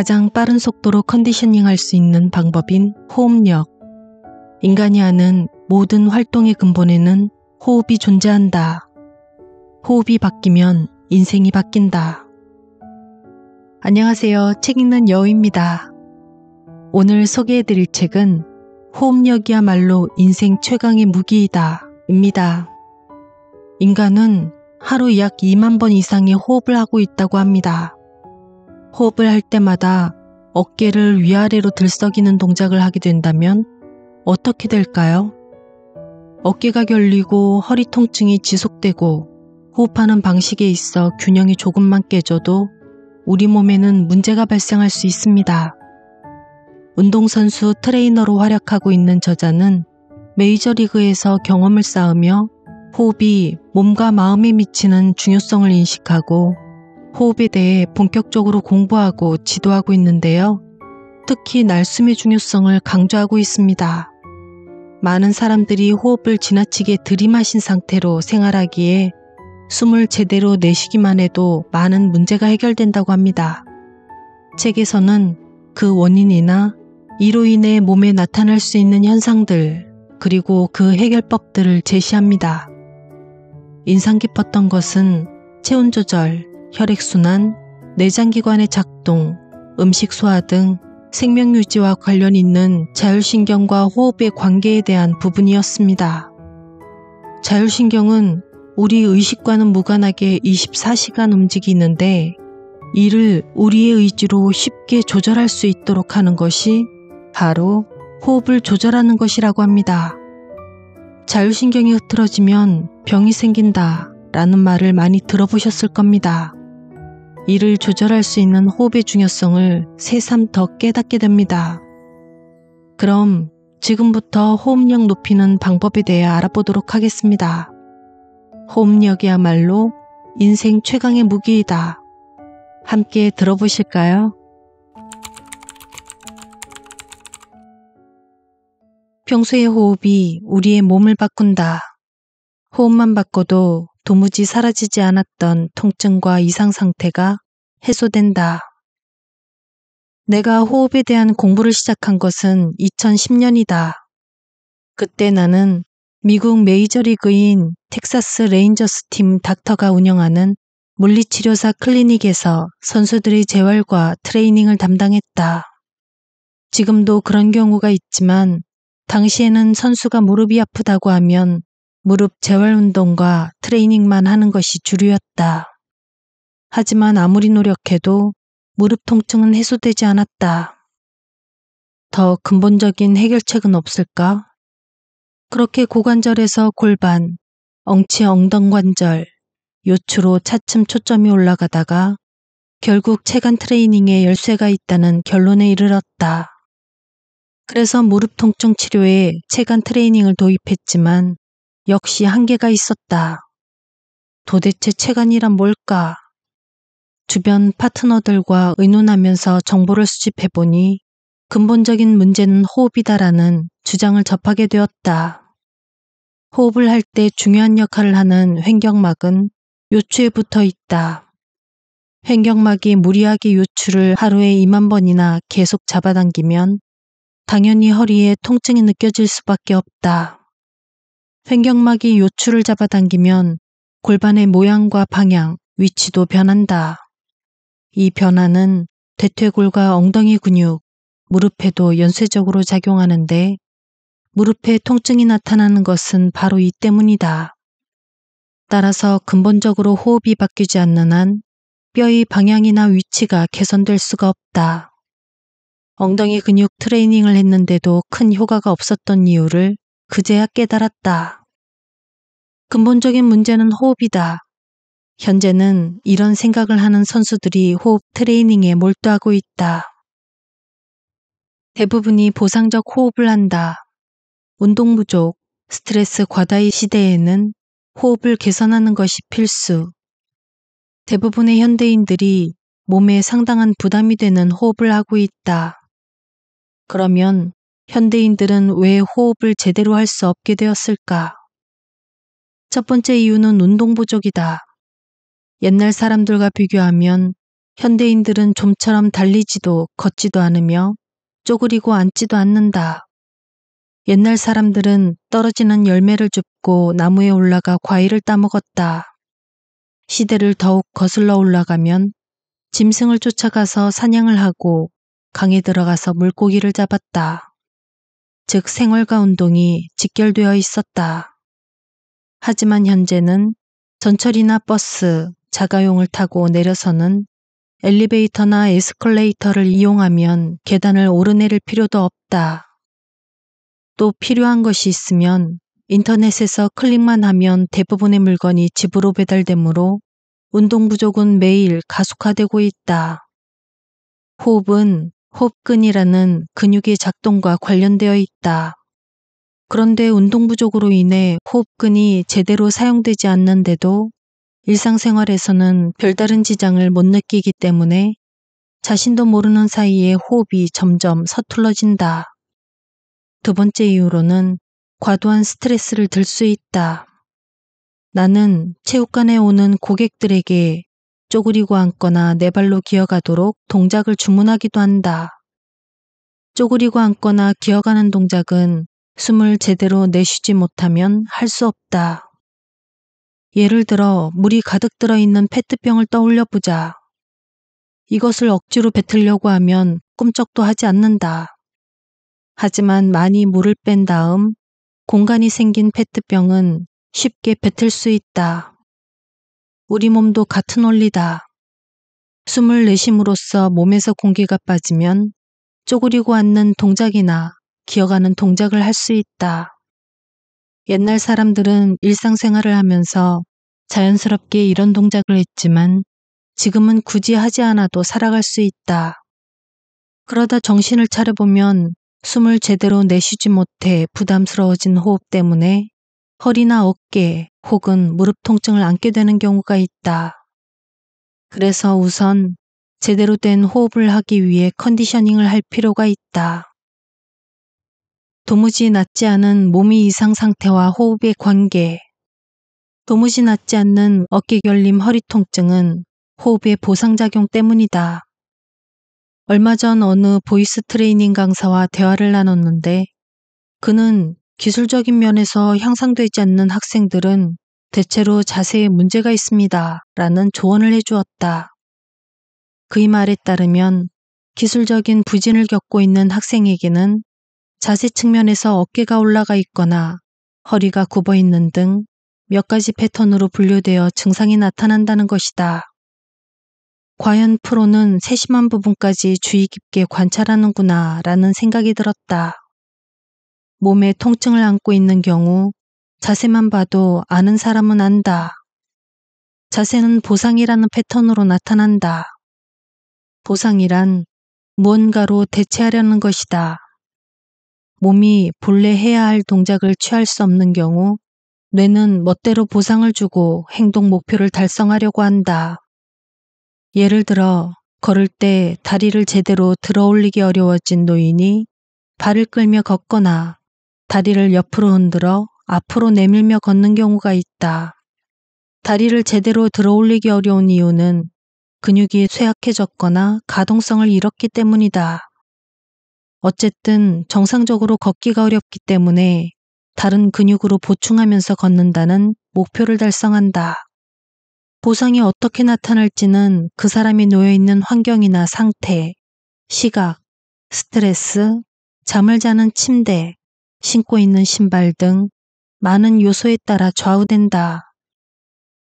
가장 빠른 속도로 컨디셔닝 할 수 있는 방법인 호흡력. 인간이 하는 모든 활동의 근본에는 호흡이 존재한다. 호흡이 바뀌면 인생이 바뀐다. 안녕하세요. 책 읽는 여우입니다. 오늘 소개해 드릴 책은 호흡력이야말로 인생 최강의 무기이다. 입니다. 인간은 하루 약 2만 번 이상의 호흡을 하고 있다고 합니다. 호흡을 할 때마다 어깨를 위아래로 들썩이는 동작을 하게 된다면 어떻게 될까요? 어깨가 결리고 허리 통증이 지속되고 호흡하는 방식에 있어 균형이 조금만 깨져도 우리 몸에는 문제가 발생할 수 있습니다. 운동선수 트레이너로 활약하고 있는 저자는 메이저리그에서 경험을 쌓으며 호흡이 몸과 마음에 미치는 중요성을 인식하고 호흡에 대해 본격적으로 공부하고 지도하고 있는데요. 특히 날숨의 중요성을 강조하고 있습니다. 많은 사람들이 호흡을 지나치게 들이마신 상태로 생활하기에 숨을 제대로 내쉬기만 해도 많은 문제가 해결된다고 합니다. 책에서는 그 원인이나 이로 인해 몸에 나타날 수 있는 현상들 그리고 그 해결법들을 제시합니다. 인상 깊었던 것은 체온 조절, 혈액순환, 내장기관의 작동, 음식 소화 등 생명 유지와 관련 있는 자율신경과 호흡의 관계에 대한 부분이었습니다. 자율신경은 우리 의식과는 무관하게 24시간 움직이는데 이를 우리의 의지로 쉽게 조절할 수 있도록 하는 것이 바로 호흡을 조절하는 것이라고 합니다. 자율신경이 흐트러지면 병이 생긴다 라는 말을 많이 들어보셨을 겁니다. 이를 조절할 수 있는 호흡의 중요성을 새삼 더 깨닫게 됩니다. 그럼 지금부터 호흡력 높이는 방법에 대해 알아보도록 하겠습니다. 호흡력이야말로 인생 최강의 무기이다. 함께 들어보실까요? 평소의 호흡이 우리의 몸을 바꾼다. 호흡만 바꿔도 도무지 사라지지 않았던 통증과 이상 상태가 해소된다. 내가 호흡에 대한 공부를 시작한 것은 2010년이다. 그때 나는 미국 메이저리그인 텍사스 레인저스 팀 닥터가 운영하는 물리치료사 클리닉에서 선수들의 재활과 트레이닝을 담당했다. 지금도 그런 경우가 있지만 당시에는 선수가 무릎이 아프다고 하면 무릎 재활운동과 트레이닝만 하는 것이 주류였다. 하지만 아무리 노력해도 무릎 통증은 해소되지 않았다. 더 근본적인 해결책은 없을까? 그렇게 고관절에서 골반, 엉치 엉덩관절, 요추로 차츰 초점이 올라가다가 결국 체간 트레이닝에 열쇠가 있다는 결론에 이르렀다. 그래서 무릎 통증 치료에 체간 트레이닝을 도입했지만 역시 한계가 있었다. 도대체 체간이란 뭘까? 주변 파트너들과 의논하면서 정보를 수집해보니 근본적인 문제는 호흡이다라는 주장을 접하게 되었다. 호흡을 할 때 중요한 역할을 하는 횡격막은 요추에 붙어 있다. 횡격막이 무리하게 요추를 하루에 2만 번이나 계속 잡아당기면 당연히 허리에 통증이 느껴질 수밖에 없다. 횡격막이 요추를 잡아당기면 골반의 모양과 방향, 위치도 변한다. 이 변화는 대퇴골과 엉덩이 근육, 무릎에도 연쇄적으로 작용하는데 무릎에 통증이 나타나는 것은 바로 이 때문이다. 따라서 근본적으로 호흡이 바뀌지 않는 한 뼈의 방향이나 위치가 개선될 수가 없다. 엉덩이 근육 트레이닝을 했는데도 큰 효과가 없었던 이유를 그제야 깨달았다. 근본적인 문제는 호흡이다. 현재는 이런 생각을 하는 선수들이 호흡 트레이닝에 몰두하고 있다. 대부분이 보상적 호흡을 한다. 운동 부족, 스트레스 과다의 시대에는 호흡을 개선하는 것이 필수. 대부분의 현대인들이 몸에 상당한 부담이 되는 호흡을 하고 있다. 그러면 현대인들은 왜 호흡을 제대로 할 수 없게 되었을까? 첫 번째 이유는 운동 부족이다. 옛날 사람들과 비교하면 현대인들은 좀처럼 달리지도 걷지도 않으며 쪼그리고 앉지도 않는다. 옛날 사람들은 떨어지는 열매를 줍고 나무에 올라가 과일을 따먹었다. 시대를 더욱 거슬러 올라가면 짐승을 쫓아가서 사냥을 하고 강에 들어가서 물고기를 잡았다. 즉 생활과 운동이 직결되어 있었다. 하지만 현재는 전철이나 버스, 자가용을 타고 내려서는 엘리베이터나 에스컬레이터를 이용하면 계단을 오르내릴 필요도 없다. 또 필요한 것이 있으면 인터넷에서 클릭만 하면 대부분의 물건이 집으로 배달되므로 운동 부족은 매일 가속화되고 있다. 호흡은 호흡근이라는 근육의 작동과 관련되어 있다. 그런데 운동 부족으로 인해 호흡근이 제대로 사용되지 않는데도 일상생활에서는 별다른 지장을 못 느끼기 때문에 자신도 모르는 사이에 호흡이 점점 서툴러진다. 두 번째 이유로는 과도한 스트레스를 들 수 있다. 나는 체육관에 오는 고객들에게 쪼그리고 앉거나 네 발로 기어가도록 동작을 주문하기도 한다. 쪼그리고 앉거나 기어가는 동작은 숨을 제대로 내쉬지 못하면 할 수 없다. 예를 들어 물이 가득 들어있는 페트병을 떠올려 보자. 이것을 억지로 뱉으려고 하면 꿈쩍도 하지 않는다. 하지만 많이 물을 뺀 다음 공간이 생긴 페트병은 쉽게 뱉을 수 있다. 우리 몸도 같은 원리다. 숨을 내쉼으로써 몸에서 공기가 빠지면 쪼그리고 앉는 동작이나 기어가는 동작을 할 수 있다. 옛날 사람들은 일상생활을 하면서 자연스럽게 이런 동작을 했지만 지금은 굳이 하지 않아도 살아갈 수 있다. 그러다 정신을 차려보면 숨을 제대로 내쉬지 못해 부담스러워진 호흡 때문에 허리나 어깨, 혹은 무릎 통증을 안게 되는 경우가 있다. 그래서 우선 제대로 된 호흡을 하기 위해 컨디셔닝을 할 필요가 있다. 도무지 낫지 않은 몸의 이상 상태와 호흡의 관계. 도무지 낫지 않는 어깨 결림 허리 통증은 호흡의 보상작용 때문이다. 얼마 전 어느 보이스 트레이닝 강사와 대화를 나눴는데 그는 기술적인 면에서 향상되지 않는 학생들은 대체로 자세에 문제가 있습니다. 라는 조언을 해주었다. 그의 말에 따르면 기술적인 부진을 겪고 있는 학생에게는 자세 측면에서 어깨가 올라가 있거나 허리가 굽어 있는 등 몇 가지 패턴으로 분류되어 증상이 나타난다는 것이다. 과연 프로는 세심한 부분까지 주의 깊게 관찰하는구나 라는 생각이 들었다. 몸에 통증을 안고 있는 경우 자세만 봐도 아는 사람은 안다. 자세는 보상이라는 패턴으로 나타난다. 보상이란 무언가로 대체하려는 것이다. 몸이 본래 해야 할 동작을 취할 수 없는 경우 뇌는 멋대로 보상을 주고 행동 목표를 달성하려고 한다. 예를 들어 걸을 때 다리를 제대로 들어 올리기 어려워진 노인이 발을 끌며 걷거나 다리를 옆으로 흔들어 앞으로 내밀며 걷는 경우가 있다. 다리를 제대로 들어 올리기 어려운 이유는 근육이 쇠약해졌거나 가동성을 잃었기 때문이다. 어쨌든 정상적으로 걷기가 어렵기 때문에 다른 근육으로 보충하면서 걷는다는 목표를 달성한다. 보상이 어떻게 나타날지는 그 사람이 놓여있는 환경이나 상태, 시각, 스트레스, 잠을 자는 침대, 신고 있는 신발 등 많은 요소에 따라 좌우된다.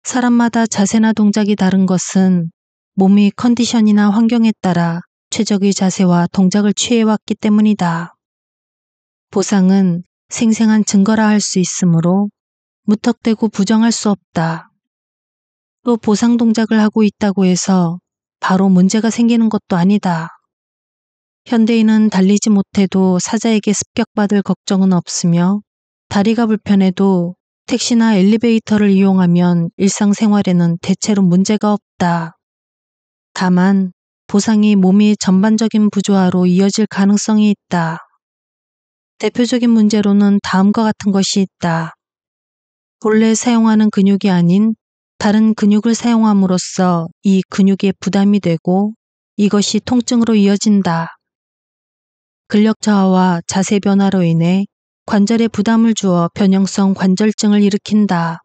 사람마다 자세나 동작이 다른 것은 몸의 컨디션이나 환경에 따라 최적의 자세와 동작을 취해왔기 때문이다. 보상은 생생한 증거라 할 수 있으므로 무턱대고 부정할 수 없다. 또 보상 동작을 하고 있다고 해서 바로 문제가 생기는 것도 아니다. 현대인은 달리지 못해도 사자에게 습격받을 걱정은 없으며 다리가 불편해도 택시나 엘리베이터를 이용하면 일상생활에는 대체로 문제가 없다. 다만 보상이 몸이 전반적인 부조화로 이어질 가능성이 있다. 대표적인 문제로는 다음과 같은 것이 있다. 본래 사용하는 근육이 아닌 다른 근육을 사용함으로써 이 근육에 부담이 되고 이것이 통증으로 이어진다. 근력 저하와 자세 변화로 인해 관절에 부담을 주어 변형성 관절증을 일으킨다.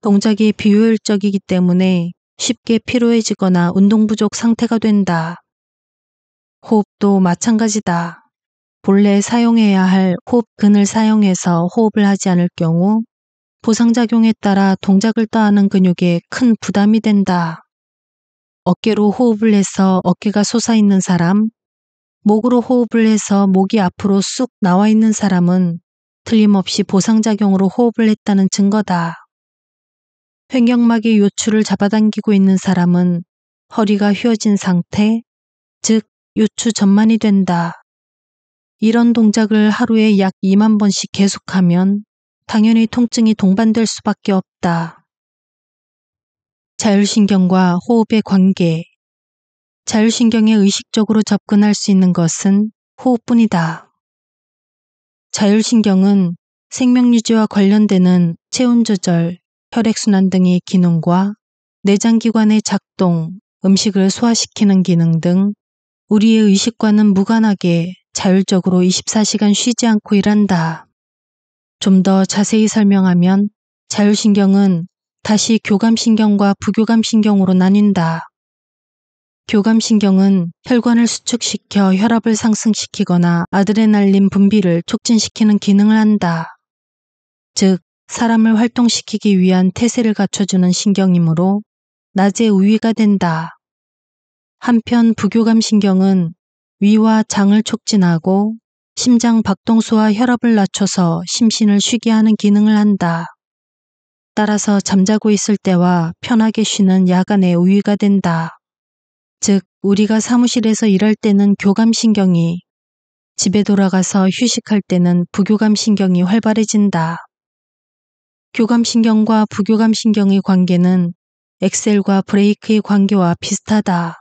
동작이 비효율적이기 때문에 쉽게 피로해지거나 운동 부족 상태가 된다. 호흡도 마찬가지다. 본래 사용해야 할 호흡근을 사용해서 호흡을 하지 않을 경우 보상작용에 따라 동작을 떠하는 근육에 큰 부담이 된다. 어깨로 호흡을 해서 어깨가 솟아있는 사람, 목으로 호흡을 해서 목이 앞으로 쑥 나와 있는 사람은 틀림없이 보상작용으로 호흡을 했다는 증거다. 횡격막의 요추를 잡아당기고 있는 사람은 허리가 휘어진 상태, 즉 요추 전만이 된다. 이런 동작을 하루에 약 2만 번씩 계속하면 당연히 통증이 동반될 수밖에 없다. 자율신경과 호흡의 관계 자율신경에 의식적으로 접근할 수 있는 것은 호흡뿐이다. 자율신경은 생명유지와 관련되는 체온조절, 혈액순환 등의 기능과 내장기관의 작동, 음식을 소화시키는 기능 등 우리의 의식과는 무관하게 자율적으로 24시간 쉬지 않고 일한다. 좀 더 자세히 설명하면 자율신경은 다시 교감신경과 부교감신경으로 나뉜다. 교감신경은 혈관을 수축시켜 혈압을 상승시키거나 아드레날린 분비를 촉진시키는 기능을 한다. 즉, 사람을 활동시키기 위한 태세를 갖춰주는 신경이므로 낮에 우위가 된다. 한편 부교감신경은 위와 장을 촉진하고 심장 박동수와 혈압을 낮춰서 심신을 쉬게 하는 기능을 한다. 따라서 잠자고 있을 때와 편하게 쉬는 야간에 우위가 된다. 즉, 우리가 사무실에서 일할 때는 교감신경이, 집에 돌아가서 휴식할 때는 부교감신경이 활발해진다. 교감신경과 부교감신경의 관계는 엑셀과 브레이크의 관계와 비슷하다.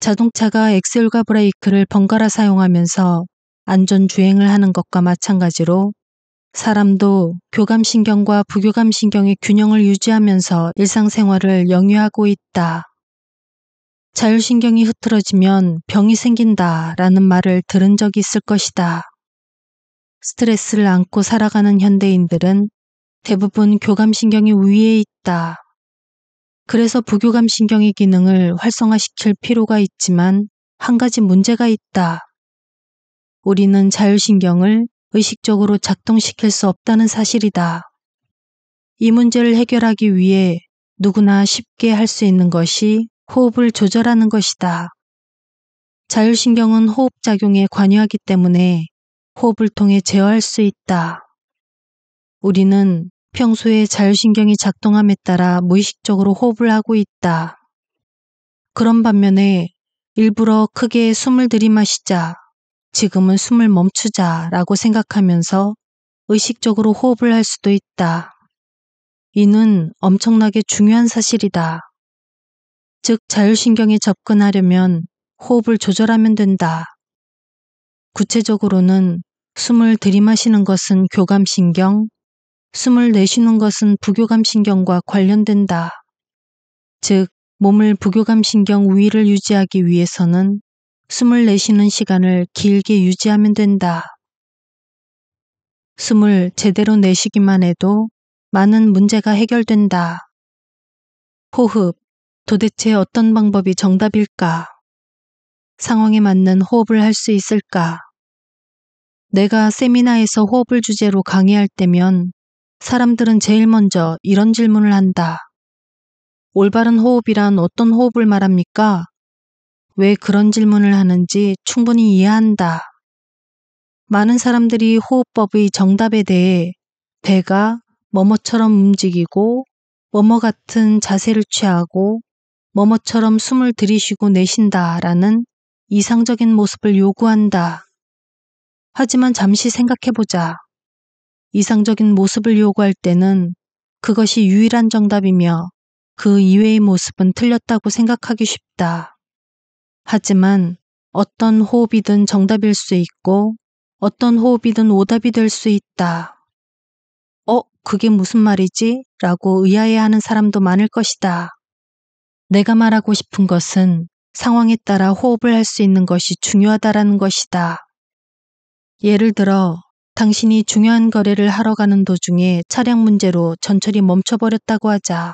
자동차가 엑셀과 브레이크를 번갈아 사용하면서 안전주행을 하는 것과 마찬가지로 사람도 교감신경과 부교감신경의 균형을 유지하면서 일상생활을 영위하고 있다. 자율신경이 흐트러지면 병이 생긴다라는 말을 들은 적이 있을 것이다. 스트레스를 안고 살아가는 현대인들은 대부분 교감신경이 위에 있다. 그래서 부교감신경의 기능을 활성화시킬 필요가 있지만 한 가지 문제가 있다. 우리는 자율신경을 의식적으로 작동시킬 수 없다는 사실이다. 이 문제를 해결하기 위해 누구나 쉽게 할 수 있는 것이 호흡을 조절하는 것이다. 자율신경은 호흡작용에 관여하기 때문에 호흡을 통해 제어할 수 있다. 우리는 평소에 자율신경이 작동함에 따라 무의식적으로 호흡을 하고 있다. 그런 반면에 일부러 크게 숨을 들이마시자, 지금은 숨을 멈추자 라고 생각하면서 의식적으로 호흡을 할 수도 있다. 이는 엄청나게 중요한 사실이다. 즉 자율신경에 접근하려면 호흡을 조절하면 된다. 구체적으로는 숨을 들이마시는 것은 교감신경, 숨을 내쉬는 것은 부교감신경과 관련된다. 즉, 몸을 부교감신경 우 위를 유지하기 위해서는 숨을 내쉬는 시간을 길게 유지하면 된다. 숨을 제대로 내쉬기만 해도 많은 문제가 해결된다. 호흡, 도대체 어떤 방법이 정답일까? 상황에 맞는 호흡을 할 수 있을까? 내가 세미나에서 호흡을 주제로 강의할 때면 사람들은 제일 먼저 이런 질문을 한다. 올바른 호흡이란 어떤 호흡을 말합니까? 왜 그런 질문을 하는지 충분히 이해한다. 많은 사람들이 호흡법의 정답에 대해 배가 뭐뭐처럼 움직이고 뭐뭐 같은 자세를 취하고 뭐뭐처럼 숨을 들이쉬고 내쉰다라는 이상적인 모습을 요구한다. 하지만 잠시 생각해보자. 이상적인 모습을 요구할 때는 그것이 유일한 정답이며 그 이외의 모습은 틀렸다고 생각하기 쉽다. 하지만 어떤 호흡이든 정답일 수 있고 어떤 호흡이든 오답이 될 수 있다. 어, 그게 무슨 말이지? 라고 의아해하는 사람도 많을 것이다. 내가 말하고 싶은 것은 상황에 따라 호흡을 할 수 있는 것이 중요하다라는 것이다. 예를 들어 당신이 중요한 거래를 하러 가는 도중에 차량 문제로 전철이 멈춰버렸다고 하자.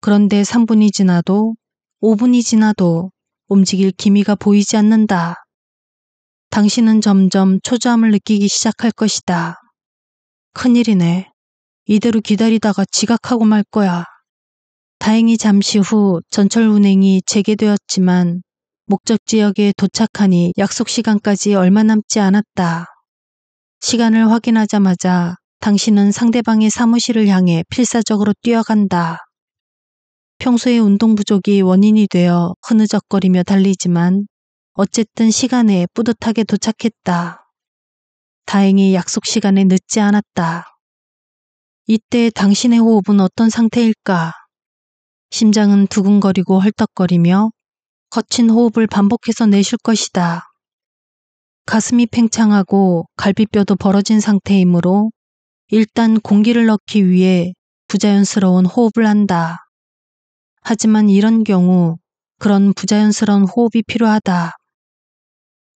그런데 3분이 지나도 5분이 지나도 움직일 기미가 보이지 않는다. 당신은 점점 초조함을 느끼기 시작할 것이다. 큰일이네. 이대로 기다리다가 지각하고 말 거야. 다행히 잠시 후 전철 운행이 재개되었지만 목적 지역에 도착하니 약속 시간까지 얼마 남지 않았다. 시간을 확인하자마자 당신은 상대방의 사무실을 향해 필사적으로 뛰어간다. 평소에 운동 부족이 원인이 되어 흐느적거리며 달리지만 어쨌든 시간에 뿌듯하게 도착했다. 다행히 약속 시간에 늦지 않았다. 이때 당신의 호흡은 어떤 상태일까? 심장은 두근거리고 헐떡거리며 거친 호흡을 반복해서 내쉴 것이다. 가슴이 팽창하고 갈비뼈도 벌어진 상태이므로 일단 공기를 넣기 위해 부자연스러운 호흡을 한다. 하지만 이런 경우 그런 부자연스러운 호흡이 필요하다.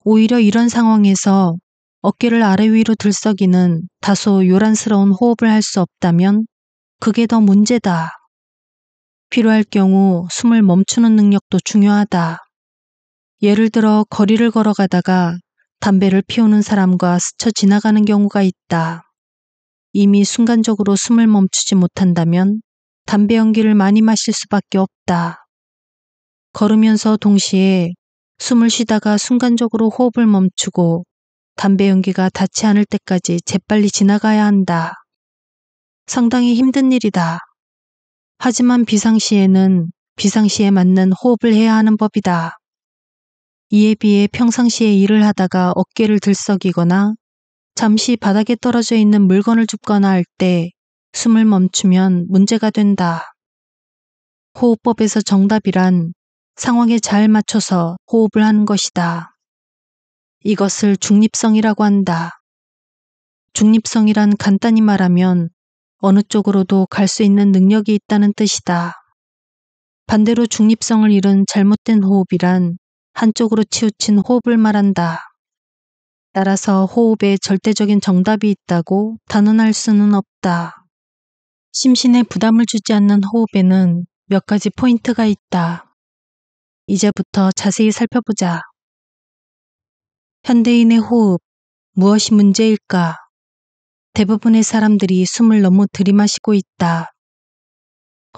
오히려 이런 상황에서 어깨를 아래 위로 들썩이는 다소 요란스러운 호흡을 할 수 없다면 그게 더 문제다. 필요할 경우 숨을 멈추는 능력도 중요하다. 예를 들어 거리를 걸어가다가 담배를 피우는 사람과 스쳐 지나가는 경우가 있다. 이미 순간적으로 숨을 멈추지 못한다면 담배 연기를 많이 마실 수밖에 없다. 걸으면서 동시에 숨을 쉬다가 순간적으로 호흡을 멈추고 담배 연기가 닿지 않을 때까지 재빨리 지나가야 한다. 상당히 힘든 일이다. 하지만 비상시에는 비상시에 맞는 호흡을 해야 하는 법이다. 이에 비해 평상시에 일을 하다가 어깨를 들썩이거나 잠시 바닥에 떨어져 있는 물건을 줍거나 할 때 숨을 멈추면 문제가 된다. 호흡법에서 정답이란 상황에 잘 맞춰서 호흡을 하는 것이다. 이것을 중립성이라고 한다. 중립성이란 간단히 말하면 어느 쪽으로도 갈 수 있는 능력이 있다는 뜻이다. 반대로 중립성을 잃은 잘못된 호흡이란 한쪽으로 치우친 호흡을 말한다. 따라서 호흡에 절대적인 정답이 있다고 단언할 수는 없다. 심신에 부담을 주지 않는 호흡에는 몇 가지 포인트가 있다. 이제부터 자세히 살펴보자. 현대인의 호흡, 무엇이 문제일까? 대부분의 사람들이 숨을 너무 들이마시고 있다.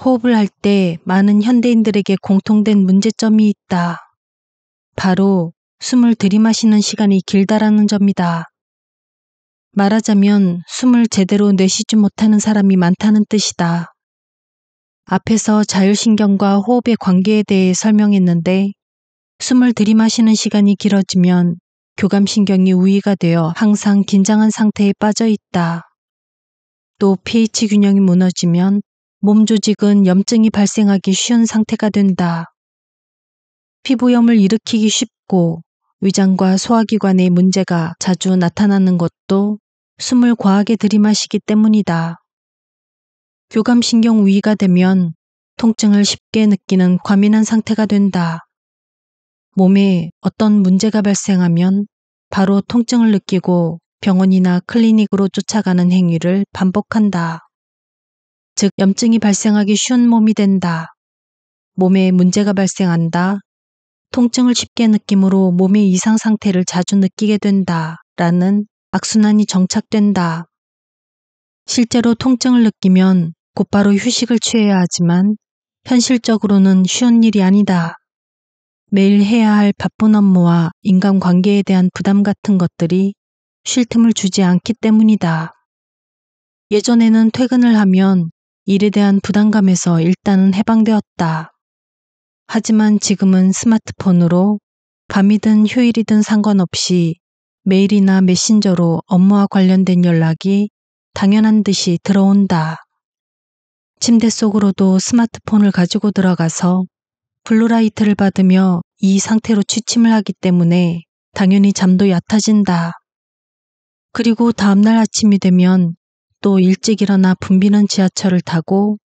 호흡을 할 때 많은 현대인들에게 공통된 문제점이 있다. 바로 숨을 들이마시는 시간이 길다라는 점이다. 말하자면 숨을 제대로 내쉬지 못하는 사람이 많다는 뜻이다. 앞에서 자율신경과 호흡의 관계에 대해 설명했는데 숨을 들이마시는 시간이 길어지면 교감신경이 우위가 되어 항상 긴장한 상태에 빠져 있다. 또 pH 균형이 무너지면 몸 조직은 염증이 발생하기 쉬운 상태가 된다. 피부염을 일으키기 쉽고 위장과 소화기관의 문제가 자주 나타나는 것도 숨을 과하게 들이마시기 때문이다. 교감신경 우위가 되면 통증을 쉽게 느끼는 과민한 상태가 된다. 몸에 어떤 문제가 발생하면 바로 통증을 느끼고 병원이나 클리닉으로 쫓아가는 행위를 반복한다. 즉, 염증이 발생하기 쉬운 몸이 된다. 몸에 문제가 발생한다. 통증을 쉽게 느낌으로 몸의 이상 상태를 자주 느끼게 된다. 라는 악순환이 정착된다. 실제로 통증을 느끼면 곧바로 휴식을 취해야 하지만 현실적으로는 쉬운 일이 아니다. 매일 해야 할 바쁜 업무와 인간관계에 대한 부담 같은 것들이 쉴 틈을 주지 않기 때문이다. 예전에는 퇴근을 하면 일에 대한 부담감에서 일단은 해방되었다. 하지만 지금은 스마트폰으로 밤이든 휴일이든 상관없이 메일이나 메신저로 업무와 관련된 연락이 당연한 듯이 들어온다. 침대 속으로도 스마트폰을 가지고 들어가서 블루라이트를 받으며 이 상태로 취침을 하기 때문에 당연히 잠도 얕아진다. 그리고 다음날 아침이 되면 또 일찍 일어나 붐비는 지하철을 타고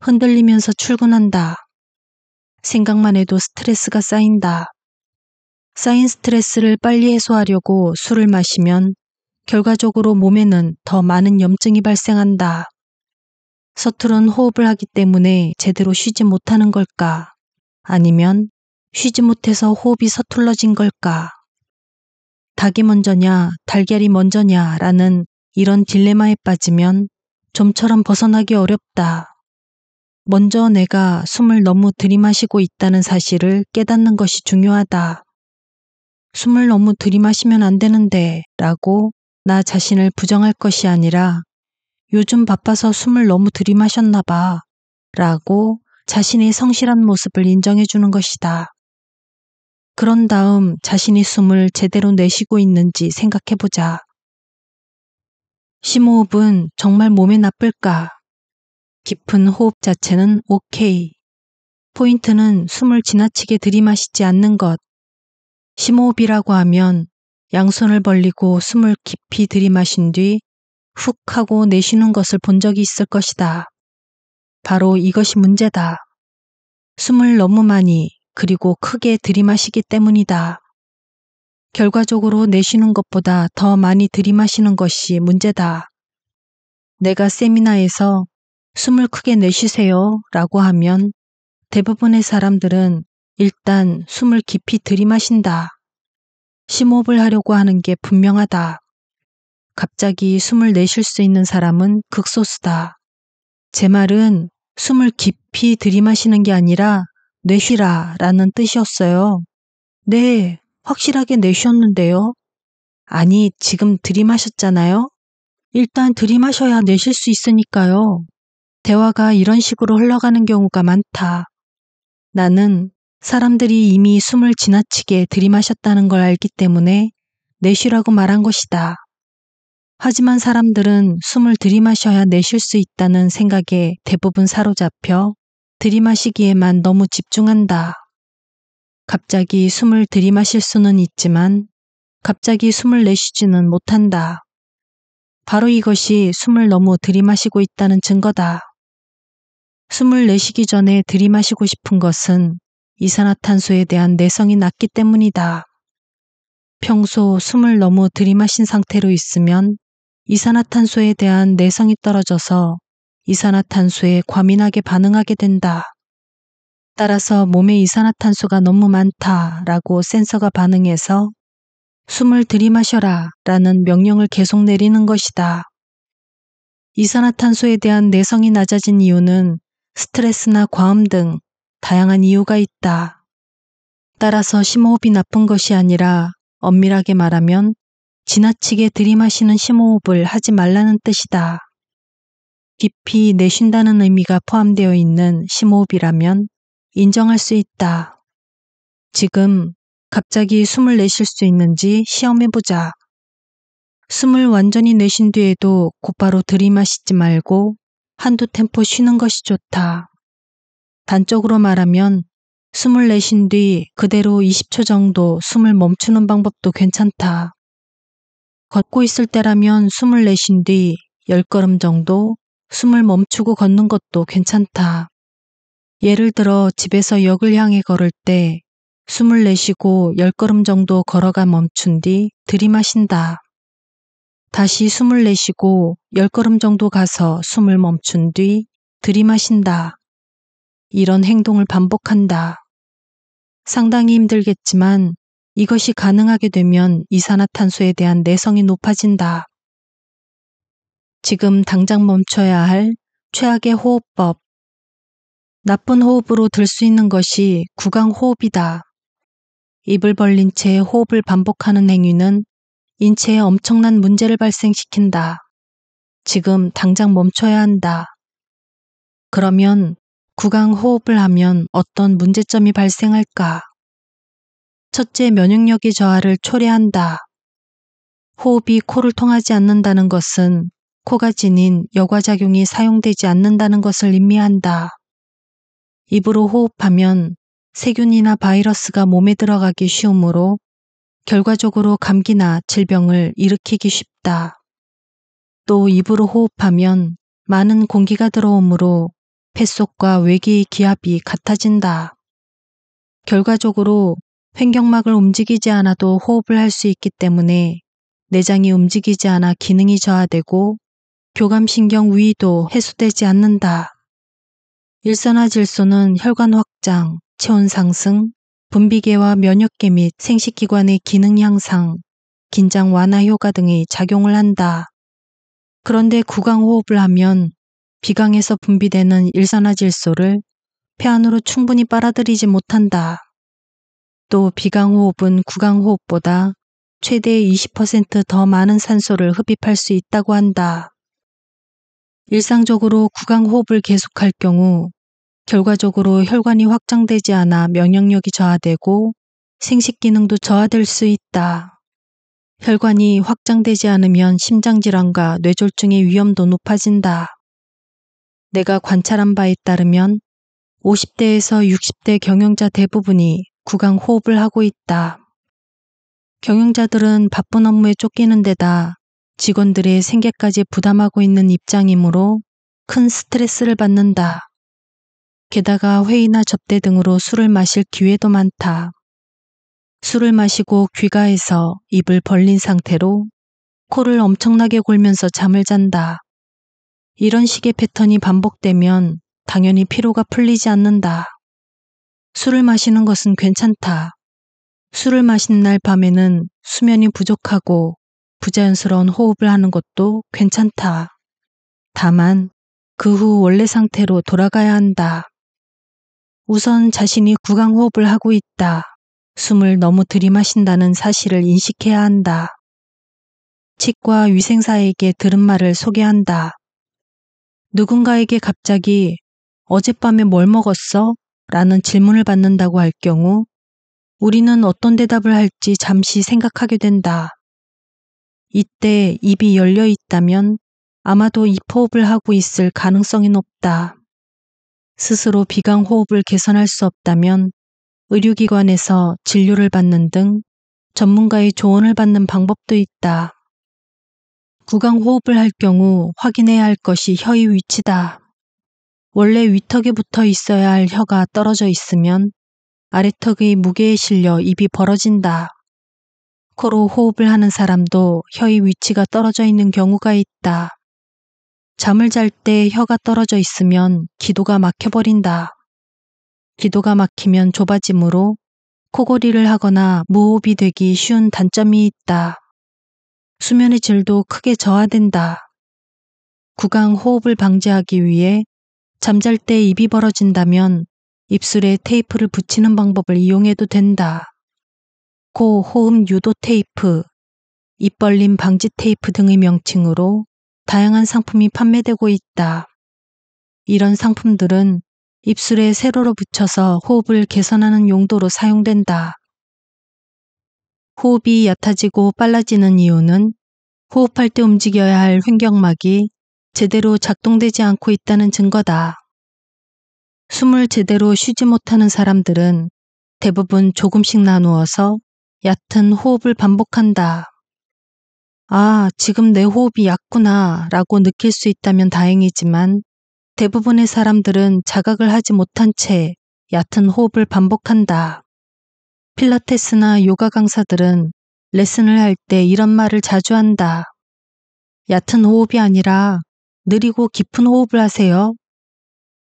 흔들리면서 출근한다. 생각만 해도 스트레스가 쌓인다. 쌓인 스트레스를 빨리 해소하려고 술을 마시면 결과적으로 몸에는 더 많은 염증이 발생한다. 서투른 호흡을 하기 때문에 제대로 쉬지 못하는 걸까? 아니면 쉬지 못해서 호흡이 서툴러진 걸까? 닭이 먼저냐, 달걀이 먼저냐라는 이런 딜레마에 빠지면 좀처럼 벗어나기 어렵다. 먼저 내가 숨을 너무 들이마시고 있다는 사실을 깨닫는 것이 중요하다. 숨을 너무 들이마시면 안 되는데 라고 나 자신을 부정할 것이 아니라 요즘 바빠서 숨을 너무 들이마셨나 봐 라고 자신의 성실한 모습을 인정해 주는 것이다. 그런 다음 자신이 숨을 제대로 내쉬고 있는지 생각해 보자. 심호흡은 정말 몸에 나쁠까? 깊은 호흡 자체는 오케이. 포인트는 숨을 지나치게 들이마시지 않는 것. 심호흡이라고 하면 양손을 벌리고 숨을 깊이 들이마신 뒤 훅 하고 내쉬는 것을 본 적이 있을 것이다. 바로 이것이 문제다. 숨을 너무 많이 그리고 크게 들이마시기 때문이다. 결과적으로 내쉬는 것보다 더 많이 들이마시는 것이 문제다. 내가 세미나에서 숨을 크게 내쉬세요 라고 하면 대부분의 사람들은 일단 숨을 깊이 들이마신다. 심호흡을 하려고 하는 게 분명하다. 갑자기 숨을 내쉴 수 있는 사람은 극소수다. 제 말은 숨을 깊이 들이마시는 게 아니라 내쉬라 라는 뜻이었어요. 네, 확실하게 내쉬었는데요. 아니, 지금 들이마셨잖아요? 일단 들이마셔야 내쉴 수 있으니까요. 대화가 이런 식으로 흘러가는 경우가 많다. 나는 사람들이 이미 숨을 지나치게 들이마셨다는 걸 알기 때문에 내쉬라고 말한 것이다. 하지만 사람들은 숨을 들이마셔야 내쉴 수 있다는 생각에 대부분 사로잡혀 들이마시기에만 너무 집중한다. 갑자기 숨을 들이마실 수는 있지만 갑자기 숨을 내쉬지는 못한다. 바로 이것이 숨을 너무 들이마시고 있다는 증거다. 숨을 내쉬기 전에 들이마시고 싶은 것은 이산화탄소에 대한 내성이 낮기 때문이다. 평소 숨을 너무 들이마신 상태로 있으면 이산화탄소에 대한 내성이 떨어져서 이산화탄소에 과민하게 반응하게 된다. 따라서 몸에 이산화탄소가 너무 많다라고 센서가 반응해서 숨을 들이마셔라 라는 명령을 계속 내리는 것이다. 이산화탄소에 대한 내성이 낮아진 이유는 스트레스나 과음 등 다양한 이유가 있다. 따라서 심호흡이 나쁜 것이 아니라 엄밀하게 말하면 지나치게 들이마시는 심호흡을 하지 말라는 뜻이다. 깊이 내쉰다는 의미가 포함되어 있는 심호흡이라면 인정할 수 있다. 지금 갑자기 숨을 내쉴 수 있는지 시험해보자. 숨을 완전히 내쉰 뒤에도 곧바로 들이마시지 말고 한두 템포 쉬는 것이 좋다. 단적으로 말하면 숨을 내쉰 뒤 그대로 20초 정도 숨을 멈추는 방법도 괜찮다. 걷고 있을 때라면 숨을 내쉰 뒤 10걸음 정도 숨을 멈추고 걷는 것도 괜찮다. 예를 들어 집에서 역을 향해 걸을 때 숨을 내쉬고 10걸음 정도 걸어가 멈춘 뒤 들이마신다. 다시 숨을 내쉬고 10걸음 정도 가서 숨을 멈춘 뒤 들이마신다. 이런 행동을 반복한다. 상당히 힘들겠지만 이것이 가능하게 되면 이산화탄소에 대한 내성이 높아진다. 지금 당장 멈춰야 할 최악의 호흡법. 나쁜 호흡으로 들 수 있는 것이 구강호흡이다. 입을 벌린 채 호흡을 반복하는 행위는 인체에 엄청난 문제를 발생시킨다. 지금 당장 멈춰야 한다. 그러면 구강 호흡을 하면 어떤 문제점이 발생할까? 첫째 면역력이 저하를 초래한다. 호흡이 코를 통하지 않는다는 것은 코가 지닌 여과작용이 사용되지 않는다는 것을 의미한다. 입으로 호흡하면 세균이나 바이러스가 몸에 들어가기 쉬우므로 결과적으로 감기나 질병을 일으키기 쉽다. 또 입으로 호흡하면 많은 공기가 들어오므로 폐 속과 외기의 기압이 같아진다. 결과적으로 횡격막을 움직이지 않아도 호흡을 할 수 있기 때문에 내장이 움직이지 않아 기능이 저하되고 교감신경 위도 해소되지 않는다. 일산화질소는 혈관 확장, 체온 상승, 분비계와 면역계 및 생식기관의 기능 향상, 긴장 완화 효과 등의 작용을 한다. 그런데 구강호흡을 하면 비강에서 분비되는 일산화질소를 폐 안으로 충분히 빨아들이지 못한다. 또 비강호흡은 구강호흡보다 최대 20%더 많은 산소를 흡입할 수 있다고 한다. 일상적으로 구강호흡을 계속할 경우 결과적으로 혈관이 확장되지 않아 면역력이 저하되고 생식 기능도 저하될 수 있다. 혈관이 확장되지 않으면 심장질환과 뇌졸중의 위험도 높아진다. 내가 관찰한 바에 따르면 50대에서 60대 경영자 대부분이 구강 호흡을 하고 있다. 경영자들은 바쁜 업무에 쫓기는 데다 직원들의 생계까지 부담하고 있는 입장이므로 큰 스트레스를 받는다. 게다가 회의나 접대 등으로 술을 마실 기회도 많다. 술을 마시고 귀가해서 입을 벌린 상태로 코를 엄청나게 골면서 잠을 잔다. 이런 식의 패턴이 반복되면 당연히 피로가 풀리지 않는다. 술을 마시는 것은 괜찮다. 술을 마신 날 밤에는 수면이 부족하고 부자연스러운 호흡을 하는 것도 괜찮다. 다만 그 후 원래 상태로 돌아가야 한다. 우선 자신이 구강호흡을 하고 있다. 숨을 너무 들이마신다는 사실을 인식해야 한다. 치과 위생사에게 들은 말을 소개한다. 누군가에게 갑자기 어젯밤에 뭘 먹었어? 라는 질문을 받는다고 할 경우 우리는 어떤 대답을 할지 잠시 생각하게 된다. 이때 입이 열려 있다면 아마도 입호흡을 하고 있을 가능성이 높다. 스스로 비강 호흡을 개선할 수 없다면 의료기관에서 진료를 받는 등 전문가의 조언을 받는 방법도 있다. 구강 호흡을 할 경우 확인해야 할 것이 혀의 위치다. 원래 위턱에 붙어 있어야 할 혀가 떨어져 있으면 아래턱의 무게에 실려 입이 벌어진다. 코로 호흡을 하는 사람도 혀의 위치가 떨어져 있는 경우가 있다. 잠을 잘 때 혀가 떨어져 있으면 기도가 막혀버린다. 기도가 막히면 좁아짐으로 코골이를 하거나 무호흡이 되기 쉬운 단점이 있다. 수면의 질도 크게 저하된다. 구강 호흡을 방지하기 위해 잠잘 때 입이 벌어진다면 입술에 테이프를 붙이는 방법을 이용해도 된다. 고 호흡 유도 테이프, 입 벌림 방지 테이프 등의 명칭으로 다양한 상품이 판매되고 있다. 이런 상품들은 입술에 세로로 붙여서 호흡을 개선하는 용도로 사용된다. 호흡이 얕아지고 빨라지는 이유는 호흡할 때 움직여야 할 횡격막이 제대로 작동되지 않고 있다는 증거다. 숨을 제대로 쉬지 못하는 사람들은 대부분 조금씩 나누어서 얕은 호흡을 반복한다. 아, 지금 내 호흡이 얕구나 라고 느낄 수 있다면 다행이지만 대부분의 사람들은 자각을 하지 못한 채 얕은 호흡을 반복한다. 필라테스나 요가 강사들은 레슨을 할 때 이런 말을 자주 한다. 얕은 호흡이 아니라 느리고 깊은 호흡을 하세요.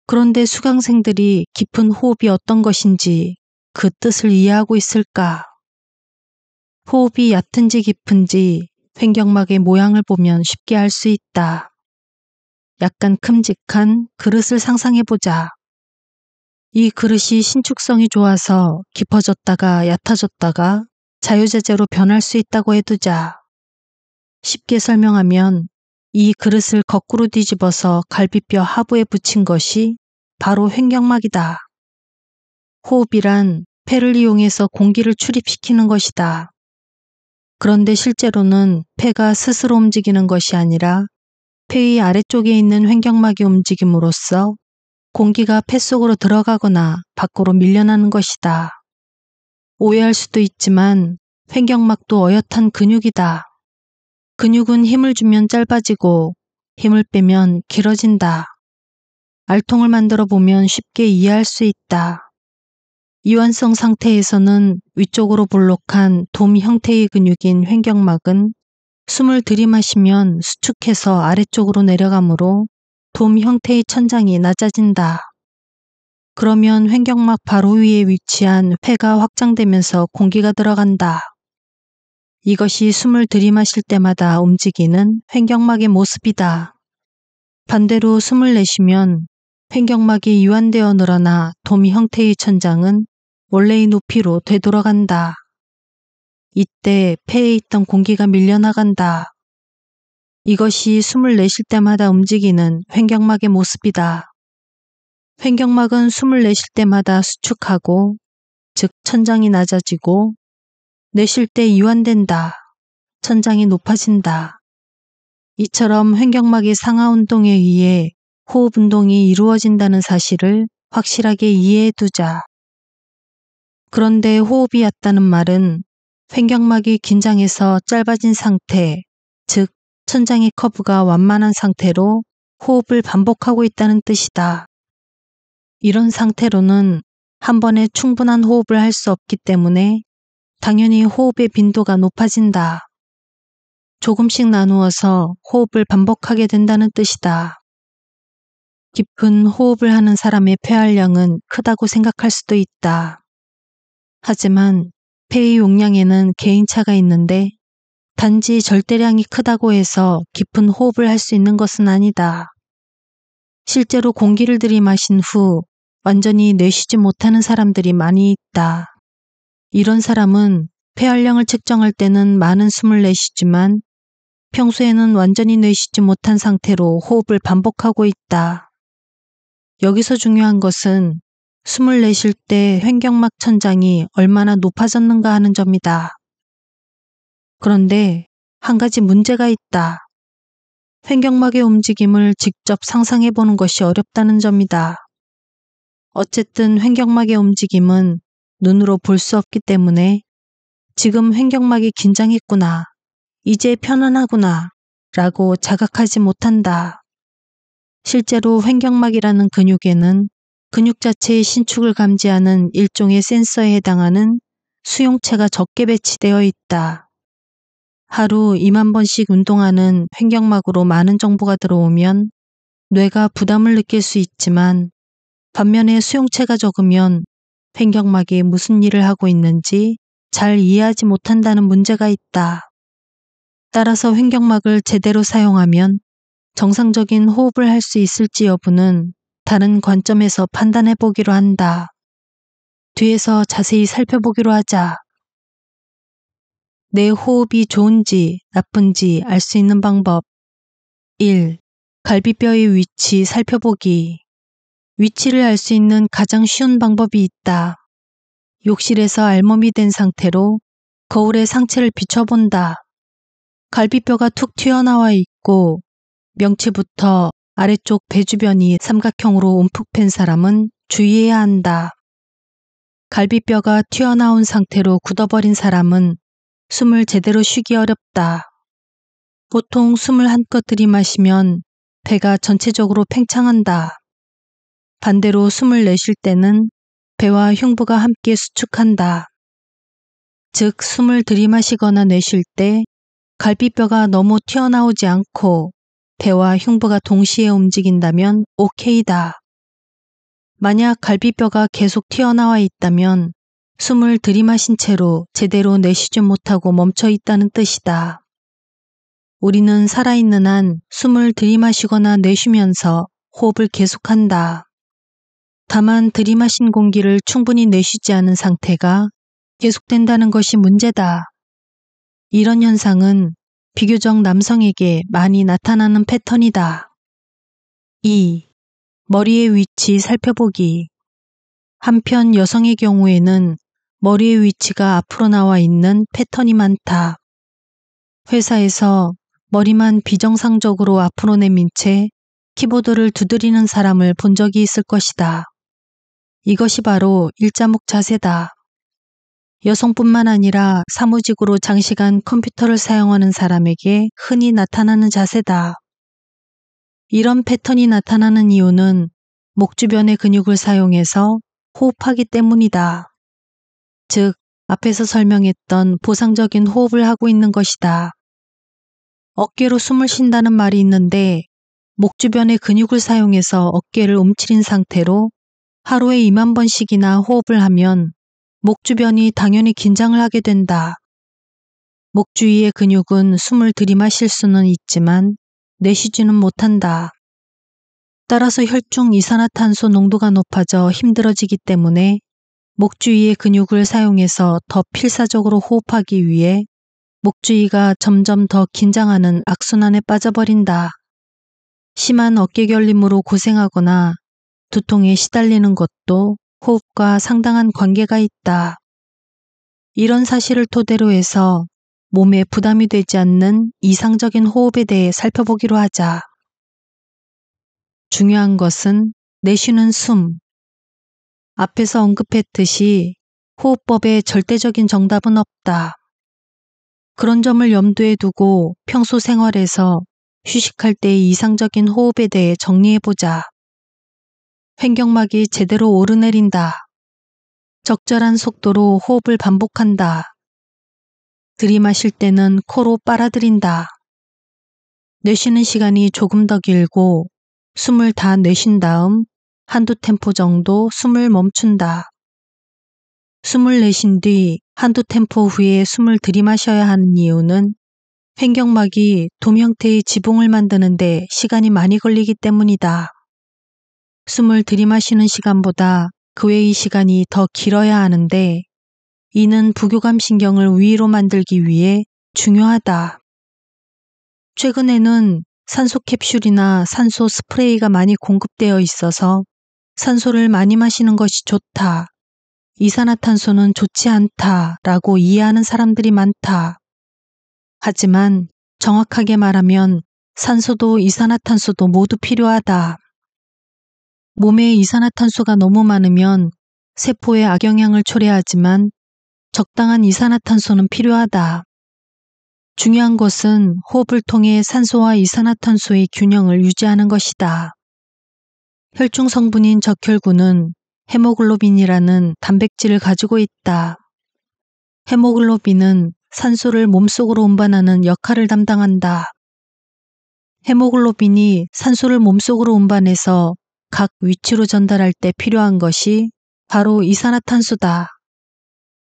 그런데 수강생들이 깊은 호흡이 어떤 것인지 그 뜻을 이해하고 있을까? 호흡이 얕은지 깊은지 횡격막의 모양을 보면 쉽게 알 수 있다. 약간 큼직한 그릇을 상상해보자. 이 그릇이 신축성이 좋아서 깊어졌다가 얕아졌다가 자유자재로 변할 수 있다고 해두자. 쉽게 설명하면 이 그릇을 거꾸로 뒤집어서 갈비뼈 하부에 붙인 것이 바로 횡격막이다. 호흡이란 폐를 이용해서 공기를 출입시키는 것이다. 그런데 실제로는 폐가 스스로 움직이는 것이 아니라 폐의 아래쪽에 있는 횡격막이 움직임으로써 공기가 폐 속으로 들어가거나 밖으로 밀려나는 것이다. 오해할 수도 있지만 횡격막도 어엿한 근육이다. 근육은 힘을 주면 짧아지고 힘을 빼면 길어진다. 알통을 만들어 보면 쉽게 이해할 수 있다. 이완성 상태에서는 위쪽으로 볼록한 돔 형태의 근육인 횡격막은 숨을 들이마시면 수축해서 아래쪽으로 내려가므로 돔 형태의 천장이 낮아진다. 그러면 횡격막 바로 위에 위치한 폐가 확장되면서 공기가 들어간다. 이것이 숨을 들이마실 때마다 움직이는 횡격막의 모습이다. 반대로 숨을 내쉬면 횡격막이 이완되어 늘어나 도미 형태의 천장은 원래의 높이로 되돌아간다. 이때 폐에 있던 공기가 밀려나간다. 이것이 숨을 내쉴 때마다 움직이는 횡격막의 모습이다. 횡격막은 숨을 내쉴 때마다 수축하고 즉 천장이 낮아지고 내쉴 때 이완된다. 천장이 높아진다. 이처럼 횡격막의 상하 운동에 의해 호흡 운동이 이루어진다는 사실을 확실하게 이해해 두자. 그런데 호흡이 얕다는 말은 횡격막이 긴장해서 짧아진 상태, 즉 천장의 커브가 완만한 상태로 호흡을 반복하고 있다는 뜻이다. 이런 상태로는 한 번에 충분한 호흡을 할 수 없기 때문에 당연히 호흡의 빈도가 높아진다. 조금씩 나누어서 호흡을 반복하게 된다는 뜻이다. 깊은 호흡을 하는 사람의 폐활량은 크다고 생각할 수도 있다. 하지만 폐의 용량에는 개인차가 있는데 단지 절대량이 크다고 해서 깊은 호흡을 할 수 있는 것은 아니다. 실제로 공기를 들이마신 후 완전히 내쉬지 못하는 사람들이 많이 있다. 이런 사람은 폐활량을 측정할 때는 많은 숨을 내쉬지만 평소에는 완전히 내쉬지 못한 상태로 호흡을 반복하고 있다. 여기서 중요한 것은 숨을 내쉴 때 횡격막 천장이 얼마나 높아졌는가 하는 점이다. 그런데 한 가지 문제가 있다. 횡격막의 움직임을 직접 상상해 보는 것이 어렵다는 점이다. 어쨌든 횡격막의 움직임은 눈으로 볼 수 없기 때문에 지금 횡격막이 긴장했구나. 이제 편안하구나. 라고 자각하지 못한다. 실제로 횡격막이라는 근육에는 근육 자체의 신축을 감지하는 일종의 센서에 해당하는 수용체가 적게 배치되어 있다. 하루 2만 번씩 운동하는 횡격막으로 많은 정보가 들어오면 뇌가 부담을 느낄 수 있지만 반면에 수용체가 적으면 횡격막이 무슨 일을 하고 있는지 잘 이해하지 못한다는 문제가 있다. 따라서 횡격막을 제대로 사용하면 정상적인 호흡을 할 수 있을지 여부는 다른 관점에서 판단해 보기로 한다. 뒤에서 자세히 살펴보기로 하자. 내 호흡이 좋은지 나쁜지 알 수 있는 방법. 1. 갈비뼈의 위치 살펴보기. 위치를 알 수 있는 가장 쉬운 방법이 있다. 욕실에서 알몸이 된 상태로 거울에 상체를 비춰본다. 갈비뼈가 툭 튀어나와 있고 명치부터 아래쪽 배 주변이 삼각형으로 움푹 팬 사람은 주의해야 한다. 갈비뼈가 튀어나온 상태로 굳어버린 사람은 숨을 제대로 쉬기 어렵다. 보통 숨을 한껏 들이마시면 배가 전체적으로 팽창한다. 반대로 숨을 내쉴 때는 배와 흉부가 함께 수축한다. 즉, 숨을 들이마시거나 내쉴 때 갈비뼈가 너무 튀어나오지 않고 배와 흉부가 동시에 움직인다면 오케이다. 만약 갈비뼈가 계속 튀어나와 있다면 숨을 들이마신 채로 제대로 내쉬지 못하고 멈춰 있다는 뜻이다. 우리는 살아있는 한 숨을 들이마시거나 내쉬면서 호흡을 계속한다. 다만 들이마신 공기를 충분히 내쉬지 않은 상태가 계속된다는 것이 문제다. 이런 현상은 비교적 남성에게 많이 나타나는 패턴이다. 2. 머리의 위치 살펴보기. 한편 여성의 경우에는 머리의 위치가 앞으로 나와 있는 패턴이 많다. 회사에서 머리만 비정상적으로 앞으로 내민 채 키보드를 두드리는 사람을 본 적이 있을 것이다. 이것이 바로 일자목 자세다. 여성뿐만 아니라 사무직으로 장시간 컴퓨터를 사용하는 사람에게 흔히 나타나는 자세다. 이런 패턴이 나타나는 이유는 목 주변의 근육을 사용해서 호흡하기 때문이다. 즉, 앞에서 설명했던 보상적인 호흡을 하고 있는 것이다. 어깨로 숨을 쉰다는 말이 있는데 목 주변의 근육을 사용해서 어깨를 움츠린 상태로 하루에 2만 번씩이나 호흡을 하면 목 주변이 당연히 긴장을 하게 된다. 목 주위의 근육은 숨을 들이마실 수는 있지만 내쉬지는 못한다. 따라서 혈중 이산화탄소 농도가 높아져 힘들어지기 때문에 목 주위의 근육을 사용해서 더 필사적으로 호흡하기 위해 목 주위가 점점 더 긴장하는 악순환에 빠져버린다. 심한 어깨 결림으로 고생하거나 두통에 시달리는 것도 호흡과 상당한 관계가 있다. 이런 사실을 토대로 해서 몸에 부담이 되지 않는 이상적인 호흡에 대해 살펴보기로 하자. 중요한 것은 내쉬는 숨. 앞에서 언급했듯이 호흡법에 절대적인 정답은 없다. 그런 점을 염두에 두고 평소 생활에서 휴식할 때의 이상적인 호흡에 대해 정리해보자. 횡격막이 제대로 오르내린다. 적절한 속도로 호흡을 반복한다. 들이마실 때는 코로 빨아들인다. 내쉬는 시간이 조금 더 길고 숨을 다 내쉰 다음 한두 템포 정도 숨을 멈춘다. 숨을 내쉰 뒤 한두 템포 후에 숨을 들이마셔야 하는 이유는 횡격막이 돔 형태의 지붕을 만드는데 시간이 많이 걸리기 때문이다. 숨을 들이마시는 시간보다 그 외의 시간이 더 길어야 하는데 이는 부교감 신경을 위로 만들기 위해 중요하다. 최근에는 산소 캡슐이나 산소 스프레이가 많이 공급되어 있어서 산소를 많이 마시는 것이 좋다. 이산화탄소는 좋지 않다. 라고 이해하는 사람들이 많다. 하지만 정확하게 말하면 산소도 이산화탄소도 모두 필요하다. 몸에 이산화탄소가 너무 많으면 세포에 악영향을 초래하지만 적당한 이산화탄소는 필요하다. 중요한 것은 호흡을 통해 산소와 이산화탄소의 균형을 유지하는 것이다. 혈중 성분인 적혈구는 헤모글로빈이라는 단백질을 가지고 있다. 헤모글로빈은 산소를 몸속으로 운반하는 역할을 담당한다. 헤모글로빈이 산소를 몸속으로 운반해서 각 위치로 전달할 때 필요한 것이 바로 이산화탄소다.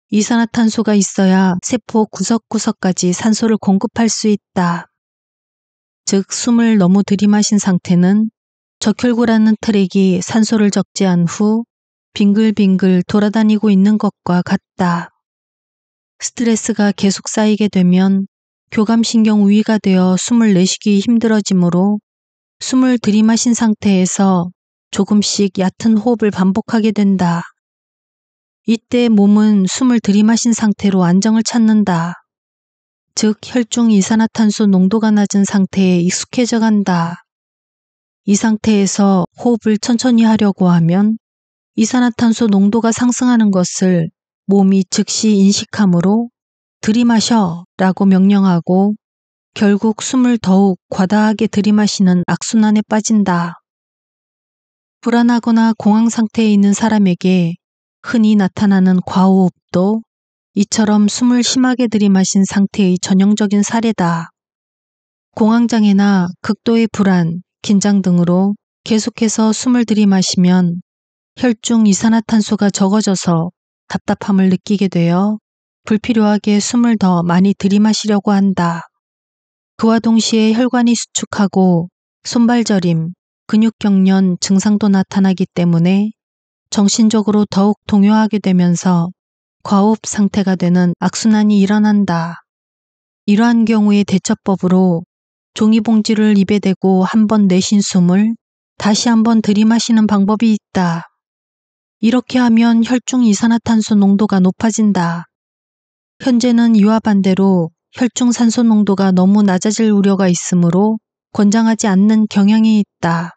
이산화탄소가 있어야 세포 구석구석까지 산소를 공급할 수 있다. 즉, 숨을 너무 들이마신 상태는 적혈구라는 트랙이 산소를 적재한 후 빙글빙글 돌아다니고 있는 것과 같다. 스트레스가 계속 쌓이게 되면 교감신경 우위가 되어 숨을 내쉬기 힘들어지므로 숨을 들이마신 상태에서 조금씩 얕은 호흡을 반복하게 된다. 이때 몸은 숨을 들이마신 상태로 안정을 찾는다. 즉 혈중 이산화탄소 농도가 낮은 상태에 익숙해져 간다. 이 상태에서 호흡을 천천히 하려고 하면 이산화탄소 농도가 상승하는 것을 몸이 즉시 인식하므로 들이마셔 라고 명령하고 결국 숨을 더욱 과다하게 들이마시는 악순환에 빠진다. 불안하거나 공황 상태에 있는 사람에게 흔히 나타나는 과호흡도 이처럼 숨을 심하게 들이마신 상태의 전형적인 사례다. 공황장애나 극도의 불안, 긴장 등으로 계속해서 숨을 들이마시면 혈중 이산화탄소가 적어져서 답답함을 느끼게 되어 불필요하게 숨을 더 많이 들이마시려고 한다. 그와 동시에 혈관이 수축하고 손발저림, 근육경련 증상도 나타나기 때문에 정신적으로 더욱 동요하게 되면서 과호흡 상태가 되는 악순환이 일어난다. 이러한 경우의 대처법으로 종이봉지를 입에 대고 한 번 내쉰 숨을 다시 한 번 들이마시는 방법이 있다. 이렇게 하면 혈중 이산화탄소 농도가 높아진다. 현재는 이와 반대로 혈중 산소 농도가 너무 낮아질 우려가 있으므로 권장하지 않는 경향이 있다.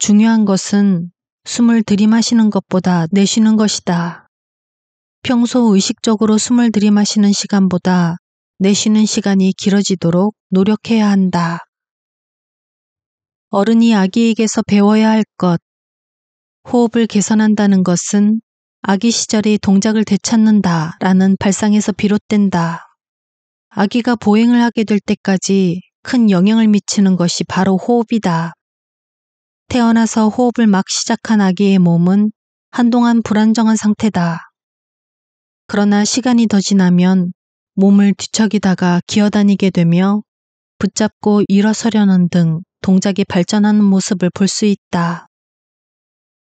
중요한 것은 숨을 들이마시는 것보다 내쉬는 것이다. 평소 의식적으로 숨을 들이마시는 시간보다 내쉬는 시간이 길어지도록 노력해야 한다. 어른이 아기에게서 배워야 할 것. 호흡을 개선한다는 것은 아기 시절의 동작을 되찾는다 라는 발상에서 비롯된다. 아기가 보행을 하게 될 때까지 큰 영향을 미치는 것이 바로 호흡이다. 태어나서 호흡을 막 시작한 아기의 몸은 한동안 불안정한 상태다. 그러나 시간이 더 지나면 몸을 뒤척이다가 기어다니게 되며 붙잡고 일어서려는 등 동작이 발전하는 모습을 볼 수 있다.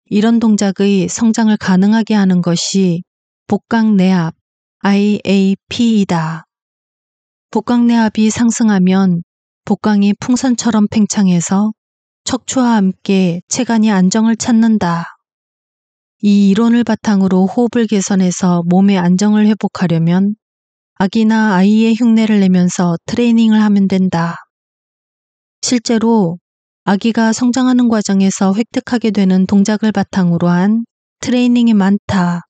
이런 동작의 성장을 가능하게 하는 것이 복강내압 IAP이다. 복강내압이 상승하면 복강이 풍선처럼 팽창해서 척추와 함께 체간이 안정을 찾는다. 이 이론을 바탕으로 호흡을 개선해서 몸의 안정을 회복하려면 아기나 아이의 흉내를 내면서 트레이닝을 하면 된다. 실제로 아기가 성장하는 과정에서 획득하게 되는 동작을 바탕으로 한 트레이닝이 많다.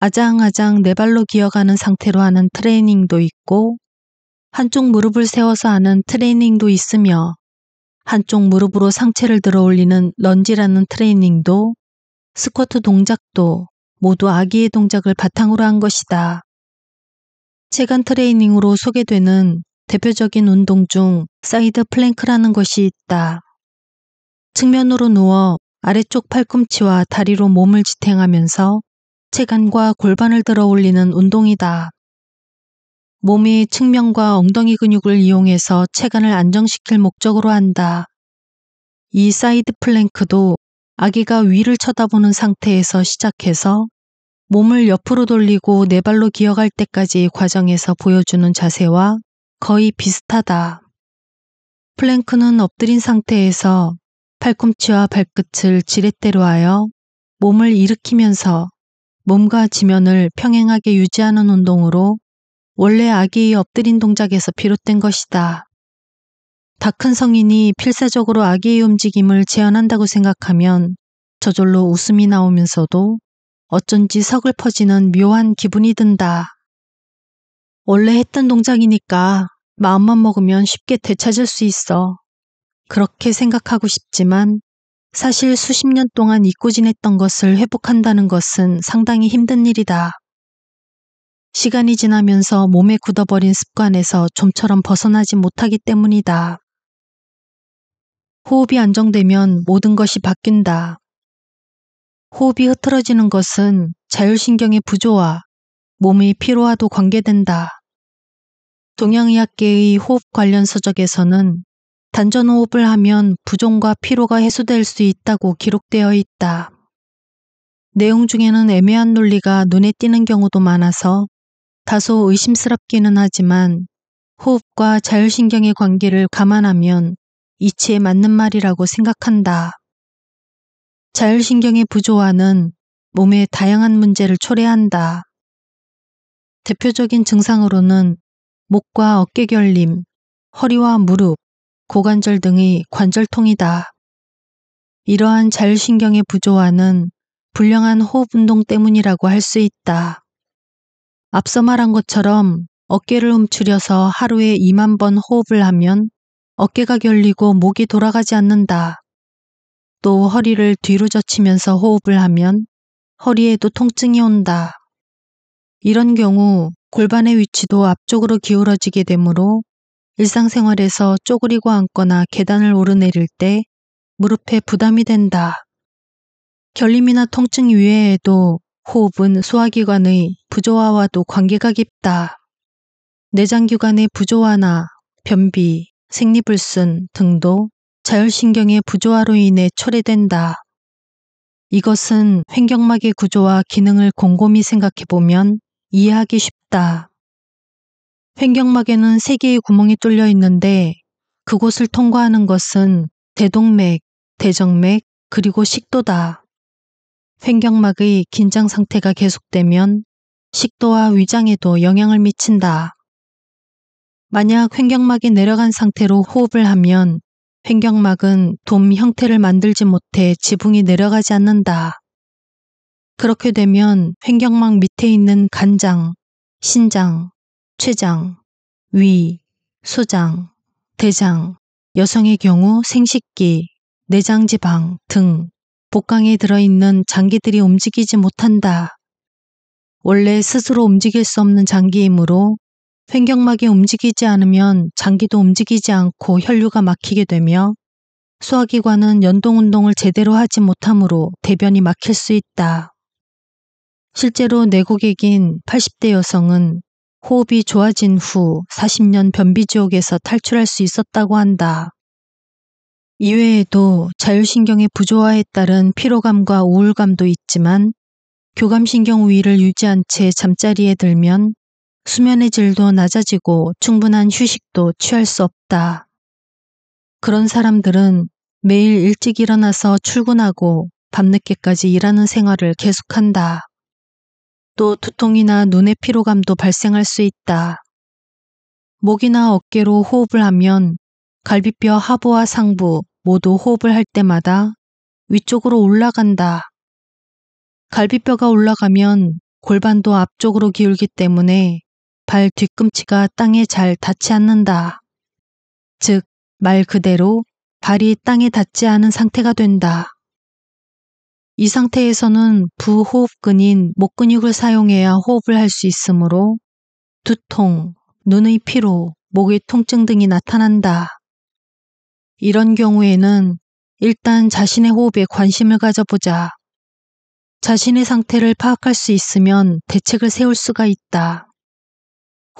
아장아장 네 발로 기어가는 상태로 하는 트레이닝도 있고 한쪽 무릎을 세워서 하는 트레이닝도 있으며 한쪽 무릎으로 상체를 들어 올리는 런지라는 트레이닝도 스쿼트 동작도 모두 아기의 동작을 바탕으로 한 것이다. 체간 트레이닝으로 소개되는 대표적인 운동 중 사이드 플랭크라는 것이 있다. 측면으로 누워 아래쪽 팔꿈치와 다리로 몸을 지탱하면서 체간과 골반을 들어 올리는 운동이다. 몸의 측면과 엉덩이 근육을 이용해서 체간을 안정시킬 목적으로 한다. 이 사이드 플랭크도 아기가 위를 쳐다보는 상태에서 시작해서 몸을 옆으로 돌리고 네 발로 기어갈 때까지 과정에서 보여주는 자세와 거의 비슷하다. 플랭크는 엎드린 상태에서 팔꿈치와 발끝을 지렛대로 하여 몸을 일으키면서 몸과 지면을 평행하게 유지하는 운동으로 원래 아기 의 엎드린 동작에서 비롯된 것이다. 다 큰 성인이 필사적으로 아기의 움직임을 재현한다고 생각하면 저절로 웃음이 나오면서도 어쩐지 서글퍼지는 묘한 기분이 든다. 원래 했던 동작이니까 마음만 먹으면 쉽게 되찾을 수 있어. 그렇게 생각하고 싶지만 사실 수십 년 동안 잊고 지냈던 것을 회복한다는 것은 상당히 힘든 일이다. 시간이 지나면서 몸에 굳어버린 습관에서 좀처럼 벗어나지 못하기 때문이다. 호흡이 안정되면 모든 것이 바뀐다. 호흡이 흐트러지는 것은 자율신경의 부조와 몸의 피로와도 관계된다. 동양의학계의 호흡 관련 서적에서는 단전호흡을 하면 부종과 피로가 해소될 수 있다고 기록되어 있다. 내용 중에는 애매한 논리가 눈에 띄는 경우도 많아서 다소 의심스럽기는 하지만 호흡과 자율신경의 관계를 감안하면 이치에 맞는 말이라고 생각한다. 자율신경의 부조화는 몸의 다양한 문제를 초래한다. 대표적인 증상으로는 목과 어깨 결림, 허리와 무릎, 고관절 등의 관절통이다. 이러한 자율신경의 부조화는 불량한 호흡 운동 때문이라고 할 수 있다. 앞서 말한 것처럼 어깨를 움츠려서 하루에 2만 번 호흡을 하면 어깨가 결리고 목이 돌아가지 않는다. 또 허리를 뒤로 젖히면서 호흡을 하면 허리에도 통증이 온다. 이런 경우 골반의 위치도 앞쪽으로 기울어지게 되므로 일상생활에서 쪼그리고 앉거나 계단을 오르내릴 때 무릎에 부담이 된다. 결림이나 통증 이외에도 호흡은 소화기관의 부조화와도 관계가 깊다. 내장기관의 부조화나 변비, 생리불순 등도 자율신경의 부조화로 인해 초래된다. 이것은 횡격막의 구조와 기능을 곰곰이 생각해보면 이해하기 쉽다. 횡격막에는 세개의 구멍이 뚫려 있는데 그곳을 통과하는 것은 대동맥, 대정맥, 그리고 식도다. 횡경막의 긴장 상태가 계속되면 식도와 위장에도 영향을 미친다. 만약 횡경막이 내려간 상태로 호흡을 하면 횡경막은 돔 형태를 만들지 못해 지붕이 내려가지 않는다. 그렇게 되면 횡경막 밑에 있는 간장, 신장, 췌장, 위, 소장, 대장, 여성의 경우 생식기, 내장지방 등 복강에 들어있는 장기들이 움직이지 못한다. 원래 스스로 움직일 수 없는 장기이므로 횡격막이 움직이지 않으면 장기도 움직이지 않고 혈류가 막히게 되며 소화기관은 연동 운동을 제대로 하지 못하므로 대변이 막힐 수 있다. 실제로 내고객인 80대 여성은 호흡이 좋아진 후 40년 변비지옥에서 탈출할 수 있었다고 한다. 이외에도 자율신경의 부조화에 따른 피로감과 우울감도 있지만 교감신경 우위를 유지한 채 잠자리에 들면 수면의 질도 낮아지고 충분한 휴식도 취할 수 없다. 그런 사람들은 매일 일찍 일어나서 출근하고 밤늦게까지 일하는 생활을 계속한다. 또 두통이나 눈의 피로감도 발생할 수 있다. 목이나 어깨로 호흡을 하면 갈비뼈 하부와 상부, 모두 호흡을 할 때마다 위쪽으로 올라간다. 갈비뼈가 올라가면 골반도 앞쪽으로 기울기 때문에 발 뒤꿈치가 땅에 잘 닿지 않는다. 즉, 말 그대로 발이 땅에 닿지 않은 상태가 된다. 이 상태에서는 부호흡근인 목근육을 사용해야 호흡을 할 수 있으므로 두통, 눈의 피로, 목의 통증 등이 나타난다. 이런 경우에는 일단 자신의 호흡에 관심을 가져보자. 자신의 상태를 파악할 수 있으면 대책을 세울 수가 있다.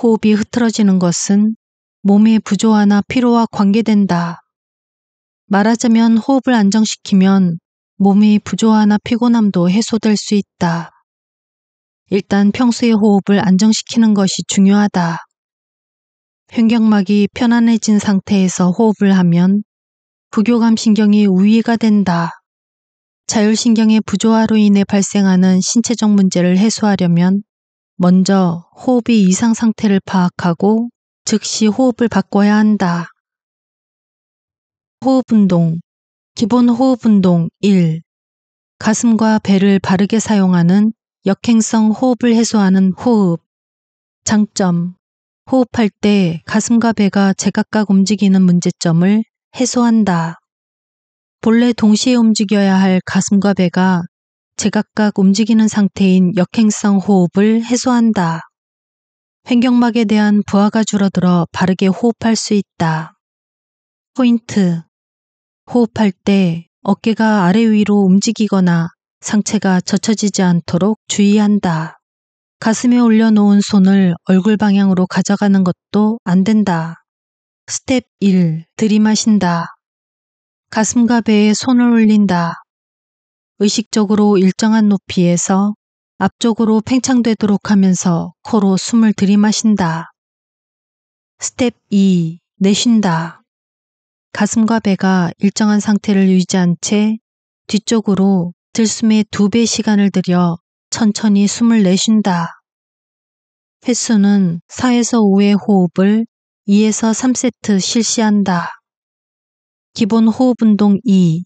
호흡이 흐트러지는 것은 몸의 부조화나 피로와 관계된다. 말하자면 호흡을 안정시키면 몸의 부조화나 피곤함도 해소될 수 있다. 일단 평소의 호흡을 안정시키는 것이 중요하다. 횡격막이 편안해진 상태에서 호흡을 하면 부교감 신경이 우위가 된다. 자율신경의 부조화로 인해 발생하는 신체적 문제를 해소하려면 먼저 호흡이 이상 상태를 파악하고 즉시 호흡을 바꿔야 한다. 호흡 운동. 기본 호흡 운동 1. 가슴과 배를 바르게 사용하는 역행성 호흡을 해소하는 호흡. 장점. 호흡할 때 가슴과 배가 제각각 움직이는 문제점을 해소한다. 본래 동시에 움직여야 할 가슴과 배가 제각각 움직이는 상태인 역행성 호흡을 해소한다. 횡격막에 대한 부하가 줄어들어 바르게 호흡할 수 있다. 포인트. 호흡할 때 어깨가 아래 위로 움직이거나 상체가 젖혀지지 않도록 주의한다. 가슴에 올려놓은 손을 얼굴 방향으로 가져가는 것도 안 된다. 스텝 1. 들이마신다. 가슴과 배에 손을 올린다. 의식적으로 일정한 높이에서 앞쪽으로 팽창되도록 하면서 코로 숨을 들이마신다. 스텝 2. 내쉰다. 가슴과 배가 일정한 상태를 유지한 채 뒤쪽으로 들숨에 두 배 시간을 들여 천천히 숨을 내쉰다. 횟수는 4에서 5의 호흡을 2에서 3세트 실시한다. 기본 호흡 운동 2.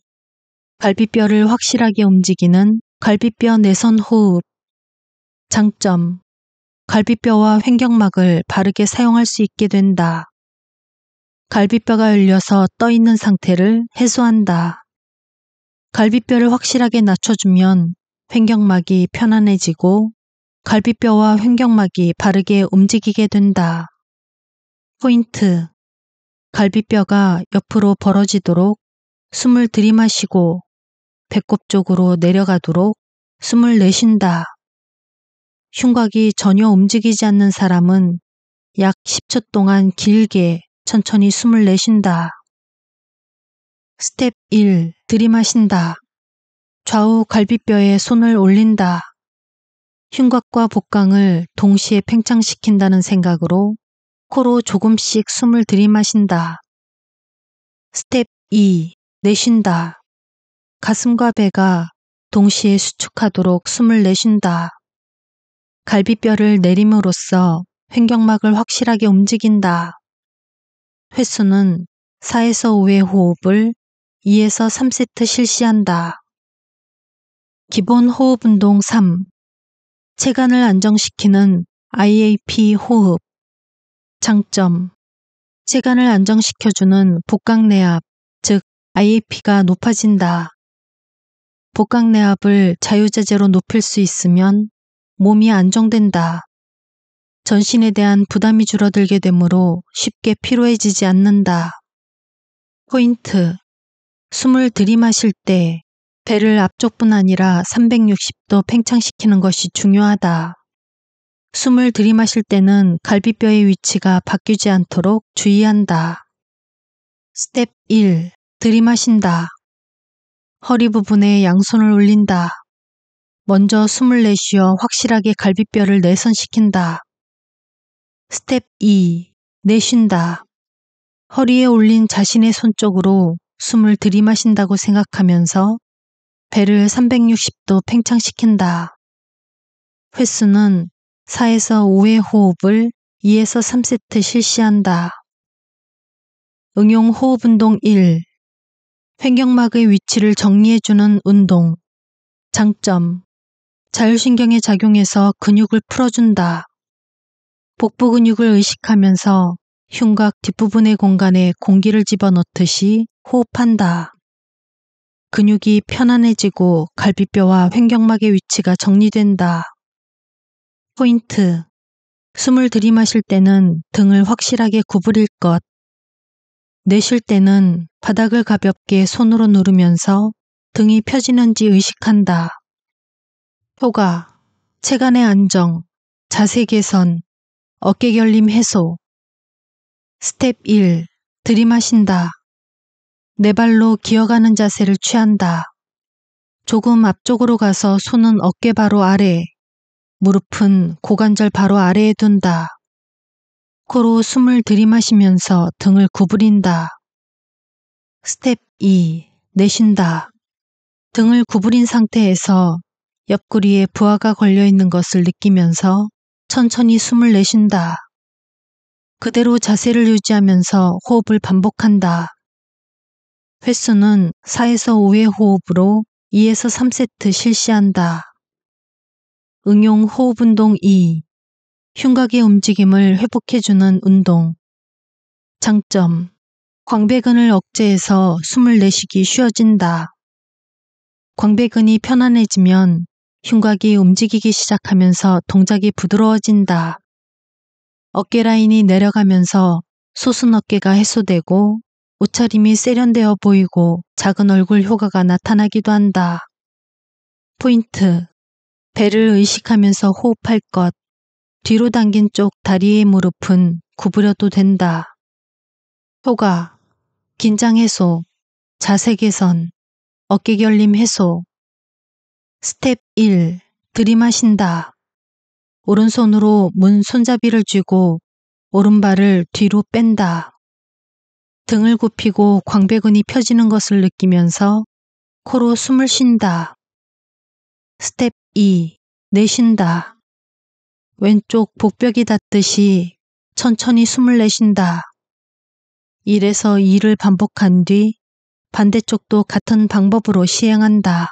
갈비뼈를 확실하게 움직이는 갈비뼈 내선 호흡. 장점. 갈비뼈와 횡격막을 바르게 사용할 수 있게 된다. 갈비뼈가 열려서 떠 있는 상태를 해소한다. 갈비뼈를 확실하게 낮춰주면 횡격막이 편안해지고 갈비뼈와 횡격막이 바르게 움직이게 된다. 포인트. 갈비뼈가 옆으로 벌어지도록 숨을 들이마시고 배꼽 쪽으로 내려가도록 숨을 내쉰다. 흉곽이 전혀 움직이지 않는 사람은 약 10초 동안 길게 천천히 숨을 내쉰다. 스텝 1. 들이마신다. 좌우 갈비뼈에 손을 올린다. 흉곽과 복강을 동시에 팽창시킨다는 생각으로 코로 조금씩 숨을 들이마신다. 스텝 2. 내쉰다. 가슴과 배가 동시에 수축하도록 숨을 내쉰다. 갈비뼈를 내림으로써 횡격막을 확실하게 움직인다. 횟수는 4에서 5의 호흡을 2에서 3세트 실시한다. 기본 호흡 운동 3. 체간을 안정시키는 IAP 호흡. 장점 체간을 안정시켜주는 복강내압, 즉 IAP가 높아진다. 복강내압을 자유자재로 높일 수 있으면 몸이 안정된다. 전신에 대한 부담이 줄어들게 되므로 쉽게 피로해지지 않는다. 포인트 숨을 들이마실 때 배를 앞쪽뿐 아니라 360도 팽창시키는 것이 중요하다. 숨을 들이마실 때는 갈비뼈의 위치가 바뀌지 않도록 주의한다. 스텝 1. 들이마신다. 허리 부분에 양손을 올린다. 먼저 숨을 내쉬어 확실하게 갈비뼈를 내선시킨다. 스텝 2. 내쉰다. 허리에 올린 자신의 손쪽으로 숨을 들이마신다고 생각하면서 배를 360도 팽창시킨다. 횟수는 4에서 5의 호흡을 2에서 3세트 실시한다. 응용 호흡 운동 1. 횡격막의 위치를 정리해주는 운동. 장점. 자율신경에작용해서 근육을 풀어준다. 복부 근육을 의식하면서 흉곽 뒷부분의 공간에 공기를 집어넣듯이 호흡한다. 근육이 편안해지고 갈비뼈와 횡격막의 위치가 정리된다. 포인트. 숨을 들이마실 때는 등을 확실하게 구부릴 것. 내쉴 때는 바닥을 가볍게 손으로 누르면서 등이 펴지는지 의식한다. 효과, 체간의 안정, 자세 개선, 어깨 결림 해소. 스텝 1. 들이마신다. 내 발로 기어가는 자세를 취한다. 조금 앞쪽으로 가서 손은 어깨 바로 아래, 무릎은 고관절 바로 아래에 둔다. 코로 숨을 들이마시면서 등을 구부린다. 스텝 2. 내쉰다. 등을 구부린 상태에서 옆구리에 부하가 걸려 있는 것을 느끼면서 천천히 숨을 내쉰다. 그대로 자세를 유지하면서 호흡을 반복한다. 횟수는 4에서 5의 호흡으로 2에서 3세트 실시한다. 응용 호흡 운동 2. 흉곽의 움직임을 회복해주는 운동. 장점. 광배근을 억제해서 숨을 내쉬기 쉬워진다. 광배근이 편안해지면 흉곽이 움직이기 시작하면서 동작이 부드러워진다. 어깨 라인이 내려가면서 소순 어깨가 해소되고 옷차림이 세련되어 보이고 작은 얼굴 효과가 나타나기도 한다. 포인트 배를 의식하면서 호흡할 것. 뒤로 당긴 쪽 다리의 무릎은 구부려도 된다. 효가, 긴장 해소, 자세 개선, 어깨 결림 해소. 스텝 1. 들이마신다. 오른손으로 문 손잡이를 쥐고 오른발을 뒤로 뺀다. 등을 굽히고 광배근이 펴지는 것을 느끼면서 코로 숨을 쉰다. 스텝 2. 내쉰다. 왼쪽 복벽이 닿듯이 천천히 숨을 내쉰다. 1에서 2를 반복한 뒤 반대쪽도 같은 방법으로 시행한다.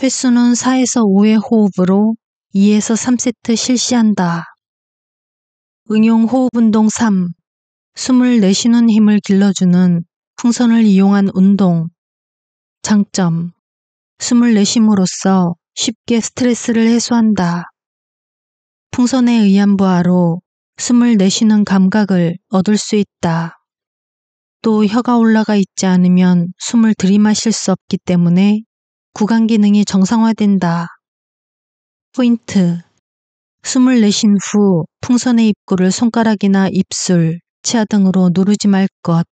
횟수는 4에서 5의 호흡으로 2에서 3세트 실시한다. 응용 호흡 운동 3. 숨을 내쉬는 힘을 길러주는 풍선을 이용한 운동. 장점. 숨을 내쉼으로써 쉽게 스트레스를 해소한다. 풍선의 의한 부하로 숨을 내쉬는 감각을 얻을 수 있다. 또 혀가 올라가 있지 않으면 숨을 들이마실 수 없기 때문에 구강 기능이 정상화된다. 포인트. 숨을 내쉰 후 풍선의 입구를 손가락이나 입술, 치아 등으로 누르지 말 것.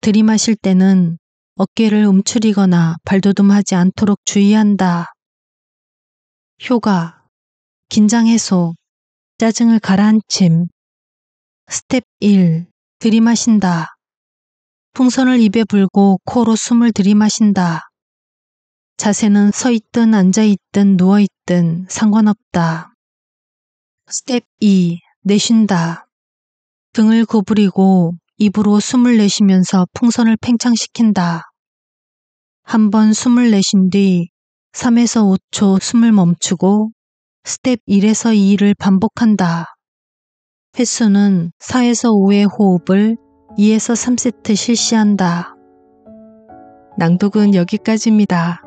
들이마실 때는 어깨를 움츠리거나 발돋움하지 않도록 주의한다. 효가, 긴장 해소, 짜증을 가라앉힘. 스텝 1. 들이마신다. 풍선을 입에 불고 코로 숨을 들이마신다. 자세는 서 있든 앉아 있든 누워 있든 상관없다. 스텝 2. 내쉰다. 등을 구부리고 입으로 숨을 내쉬면서 풍선을 팽창시킨다. 한 번 숨을 내쉰 뒤 3에서 5초 숨을 멈추고 스텝 1에서 2를 반복한다. 횟수는 4에서 5의 호흡을 2에서 3세트 실시한다. 낭독은 여기까지입니다.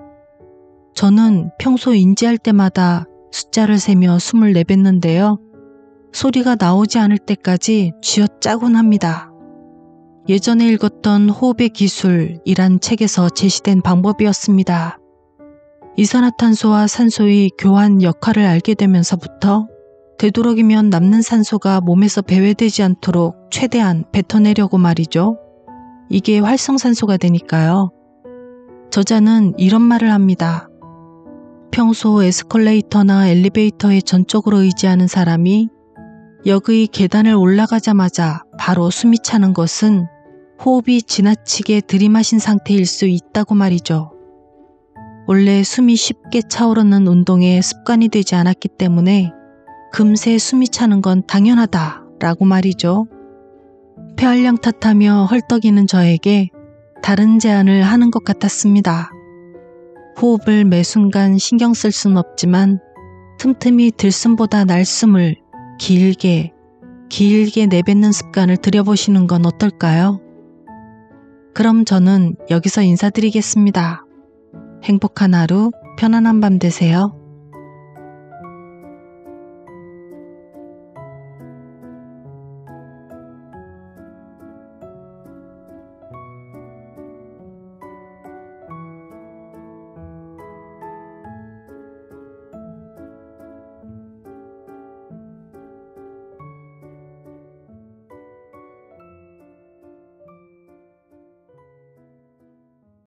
저는 평소 인지할 때마다 숫자를 세며 숨을 내뱉는데요. 소리가 나오지 않을 때까지 쥐어짜곤 합니다. 예전에 읽었던 호흡의 기술이란 책에서 제시된 방법이었습니다. 이산화탄소와 산소의 교환 역할을 알게 되면서부터 되도록이면 남는 산소가 몸에서 배회되지 않도록 최대한 뱉어내려고 말이죠. 이게 활성산소가 되니까요. 저자는 이런 말을 합니다. 평소 에스컬레이터나 엘리베이터에 전적으로 의지하는 사람이 역의 계단을 올라가자마자 바로 숨이 차는 것은 호흡이 지나치게 들이마신 상태일 수 있다고 말이죠. 원래 숨이 쉽게 차오르는 운동에 습관이 되지 않았기 때문에 금세 숨이 차는 건 당연하다라고 말이죠. 폐활량 탓하며 헐떡이는 저에게 다른 제안을 하는 것 같았습니다. 호흡을 매 순간 신경 쓸 수는 없지만 틈틈이 들숨보다 날숨을 길게, 길게 내뱉는 습관을 들여보시는 건 어떨까요? 그럼 저는 여기서 인사드리겠습니다. 행복한 하루, 편안한 밤 되세요.